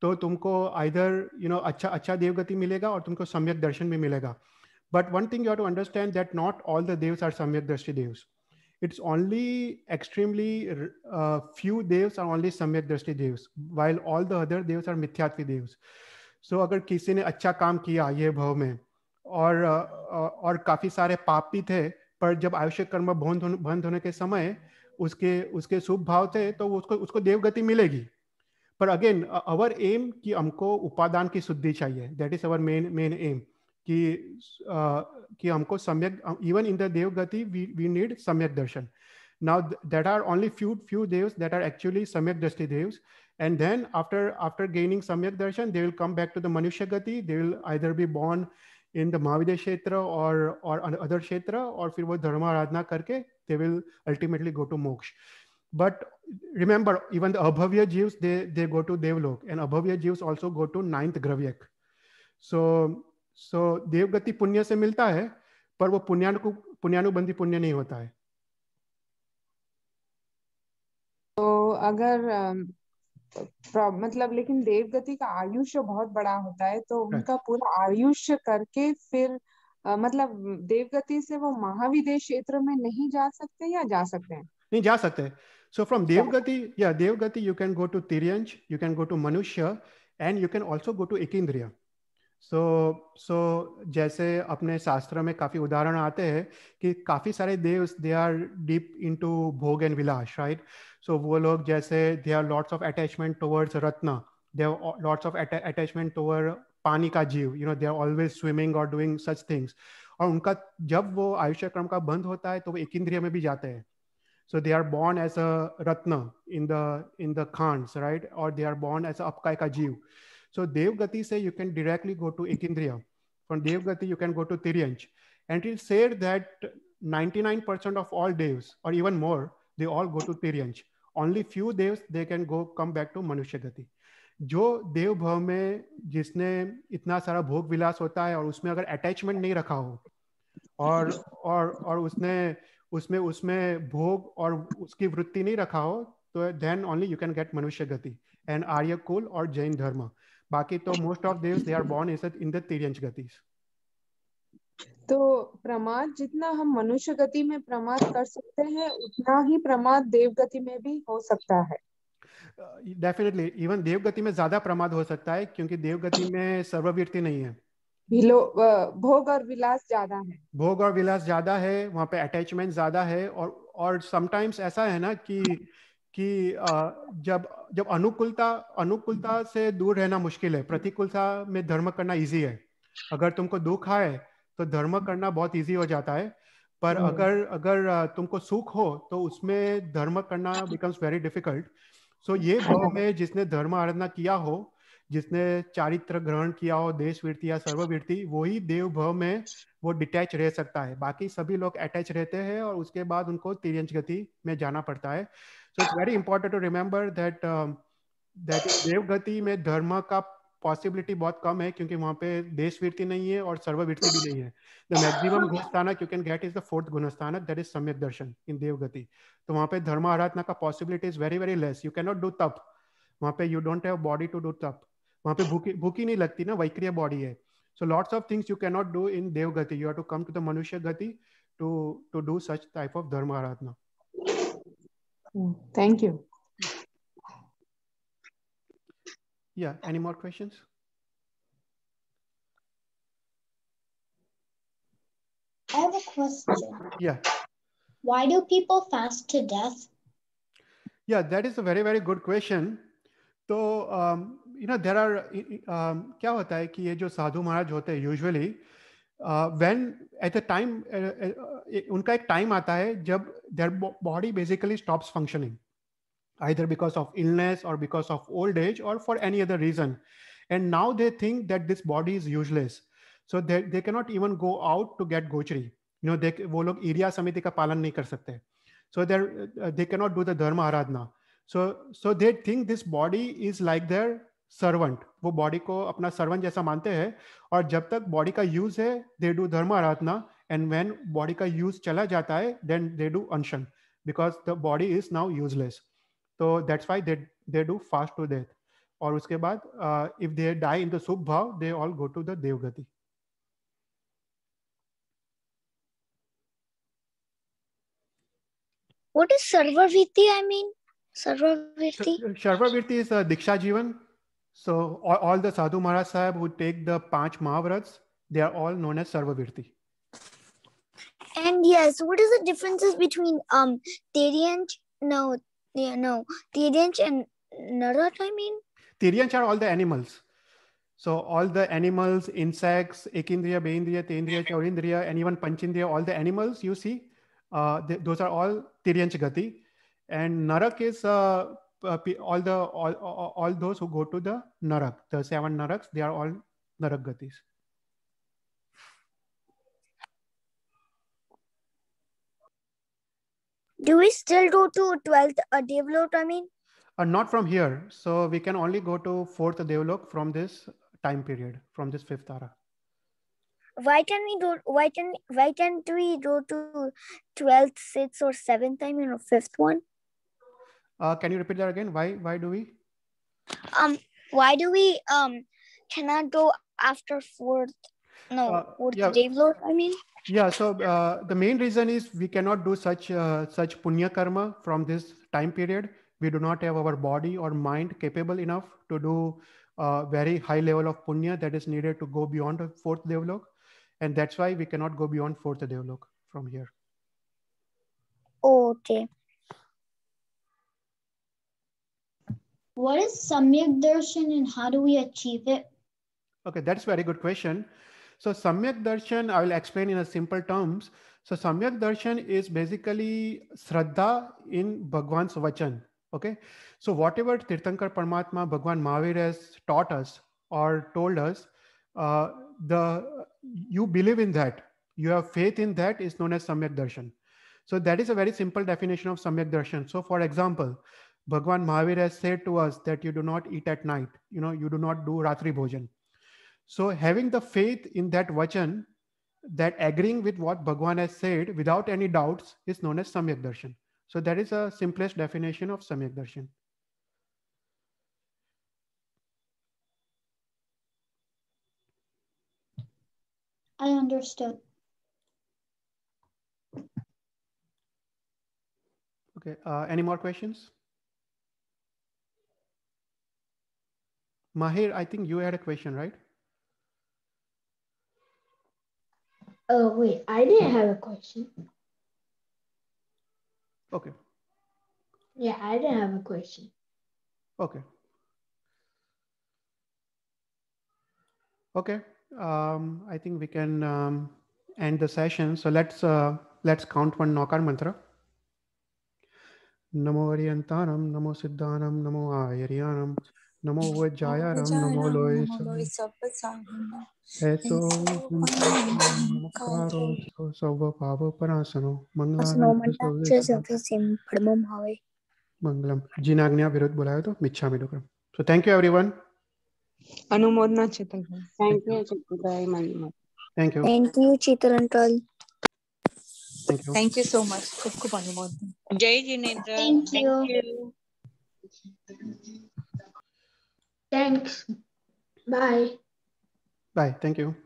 तो तुमको आइधर यू नो अच्छा अच्छा देवगति मिलेगा और तुमको सम्यक दर्शन भी मिलेगा but one thing you have to understand that not all the devs are samyak drishti Dev's it's only extremely uh, few devs are only samyak drishti devs while all the other devs are mithyatvi devs so अगर किसी ने अच्छा काम किया ये भाव में और और काफी सारे पाप भी थे पर जब आवश्यक कर्म बंद होने बंद होने के समय उसके उसके शुभ भाव थे तो उसको उसको देवगति मिलेगी पर अगेन अवर एम कि हमको उपादान की शुद्धि चाहिए that is our main main aim कि कि हमको सम्यक इवन इन द देव गति we we need samyak darshan now that are only few few devs that are actually samyak drishti devs and then after after gaining samyak darshan they will come back to the manushya gati they will either be born in the Mahavideh kshetra और और other क्षेत्र और फिर वो धर्म आराधना करके they will ultimately go to moksha but remember even the abhavya jivs they they go to Devlok and abhavya jivs also go to ninth Graiveyak so so so, देवगति पुण्य से मिलता है पर वो पुण्यानु पुण्यानुबंधी पुण्य नहीं होता है तो अगर मतलब लेकिन देवगति का आयुष्य बहुत बड़ा होता है तो उनका पूरा आयुष्य करके फिर मतलब देवगति से वो महाविदेश क्षेत्र में नहीं जा सकते या जा सकते हैं नहीं जा सकते सो फ्रॉम देवगति या devgati you can go to to you can go to manushya and you can also go to एक सो so, सो so, जैसे अपने शास्त्र में काफी उदाहरण आते हैं कि काफी सारे devs they are deep into bhog and vilas right so वो लोग जैसे they are lots of attachment towards ratna they lots of attachment toward पानी का जीव you know they are always swimming और डूइंग सच थिंग्स और उनका जब वो आयुष्य क्रम का बंद होता है तो वो एक इंद्रिय में भी जाते हैं so they are born as a ratna in the in the khands right और they are born as a apkay का जीव So Devgati say you can directly go to Ekindriya. From Devgati, you can go to Tiryanch. And it said that 99% of all devs, or even more, they all go to Tiryanch. Only few devs, they can go come back to Manushyagati. जो देव भव में जिसने इतना सारा भोग विलास होता है और उसमें अगर अटैचमेंट नहीं रखा हो और और और उसने उसमें उसमें भोग और उसकी वृत्ति नहीं रखा हो तो then only you can get manushya gati and आर्य कुल और जैन धर्म बाकी तो most of devs they are born in the tiryanch gati तो प्रमाद जितना हम मनुष्य गति में प्रमाद कर सकते हैं उतना ही प्रमाद देव गति में भी हो सकता है डेफिनेटली uh, इवन देव गति में ज्यादा प्रमाद हो सकता है क्योंकि देव गति में सर्ववीरती नहीं है भिलो uh, भोग और विलास ज्यादा है भोग और विलास ज्यादा है वहां पे अटैचमेंट ज्यादा है और और समटाइम्स ऐसा है ना कि कि जब जब अनुकूलता अनुकूलता से दूर रहना मुश्किल है प्रतिकूलता में धर्म करना इजी है अगर तुमको दुख आए तो धर्म करना बहुत इजी हो जाता है पर हम्म। अगर अगर तुमको सुख हो तो उसमें धर्म करना बिकम्स वेरी डिफिकल्ट सो ये भाव हम्म। में जिसने धर्म आराधना किया हो जिसने चारित्र ग्रहण किया हो देशवीरती या सर्ववृत्ति वही देव भाव में वो डिटैच रह सकता है बाकी सभी लोग अटैच रहते हैं और उसके बाद उनको तिरंज गति में जाना पड़ता है so it's very important to remember that um, that देवगति में धर्म का पॉसिबिलिटी बहुत कम है क्योंकि वहाँ पे देशवीरति नहीं है और सर्ववीरति भी नहीं है द मैक्सिमम हाँ। Gunasthanak you can get is the fourth gunasthanak that is samyak darshan इन देवगति तो वहाँ पे धर्म आराधना का possibility is very very less you can not do tap वहाँ पे you don't have body to do tap वहाँ पे भूखी भूखी नहीं लगती ना वैक्रिय बॉडी है so lots of things you can not do in devgati you have to come to the manushya gati to to do such type of dharma aradhana Thank you. Yeah, any more questions? I have a question. Yeah. Why do people fast to death? Yeah, that is a very, very good question. तो um, you know, there are, um, क्या होता है कि ये जो साधु महाराज होते हैं usually. When at a time उनका एक टाइम आता है जब their body basically stop functioning either because of illness और बिकॉज ऑफ ओल्ड एज और for any other reason and now they think that this body is useless so they can not even go out to get gochari you know they वो लोग area समिति का पालन नहीं कर सकते सो देर दे can not do the dharma aradhana so so they think this body is like their servant वो body को अपना सर्वन जैसा मानते हैं और जब तक बॉडी का यूज है they do dharma aradhana and when body का यूज चला जाता है then they do anshan because the body is now useless तो that's why they they do fast to death और उसके बाद if they die in the shubh bhav they all go to the devgati What is Sarvavirti? I mean, Sarvavirti. Sarvavirti is a Diksha Jivan. So all, all the Sadhu Maharaj Sahib who take the Panch Mahavrats, they are all known as Sarvavirti. And yes, what is the differences between um Tiryanch? No, yeah, no. Tiryanch and Narat, I mean? Tiryanch are all the animals. So all the animals, insects, Ekindriya, Beindriya, Tendriya, Chaurindriya, and even Panchindriya, all the animals you see, uh, those are all Tiryanch Gati. And Narak is a uh, uh, all the all, all, those who go to the narak, the seven naraks, they are all narak Do we still go to 12th uh, Devlok, I mean? Uh, not from here. So we can only go to 4th Devlok from this time period, from this 5th Tara. Why can we go, why, can, why can't we go to 12th, 6th or 7th, time mean, a 5th one? Uh, can you repeat that again? Why why do we? Um, why do we um cannot go after fourth? No, uh, fourth yeah. Lord, I mean. Yeah. So uh, the main reason is we cannot do such uh, such punya karma from this time period. We do not have our body or mind capable enough to do a uh, very high level of punya that is needed to go beyond fourth devlok, and that's why we cannot go beyond fourth devlok from here. Okay. What is Samyak Darshan and how do we achieve it? Okay, that's very good question. So Samyak Darshan, I will explain in a simple terms. So Samyak Darshan is basically Shraddha in Bhagwan's Vachan. Okay. So whatever Tirthankar Paramatma, Bhagwan Mahavir has taught us or told us, uh, the you believe in that. You have faith in that is known as Samyak Darshan. So that is a very simple definition of Samyak Darshan. So for example, Bhagwan Mahavir has said to us that you do not eat at night, you know, you do not do Ratri Bhojan. So having the faith in that vachan, that agreeing with what Bhagwan has said without any doubts is known as Samyak Darshan. So that is a simplest definition of Samyak Darshan. I understood. Okay, uh, any more questions? Mahir, I think you had a question, right? Oh, wait, I didn't have a question. Okay. Yeah, I didn't have a question. Okay. Okay, um, I think we can um, end the session. So let's uh, let's count one Nokar mantra. Namo Aryantaram, Namo Siddhanam, Namo Ayaryanam. नमो वज्राय राम नमो लोय एतो मुखारो सर्व पाप परासनो मंगलम मंगलम जिन आज्ञा विरुद्ध बोलायो तो मिच्छा मिलो डोक्रम सो थैंक यू एवरीवन अनुमोदना चितल थैंक यू चितल थैंक यू थैंक यू चितरंटल थैंक यू सो मच खूब खूब अनुमोदना जय जिनेंद्र thank you Thanks. Bye. Bye. Thank you.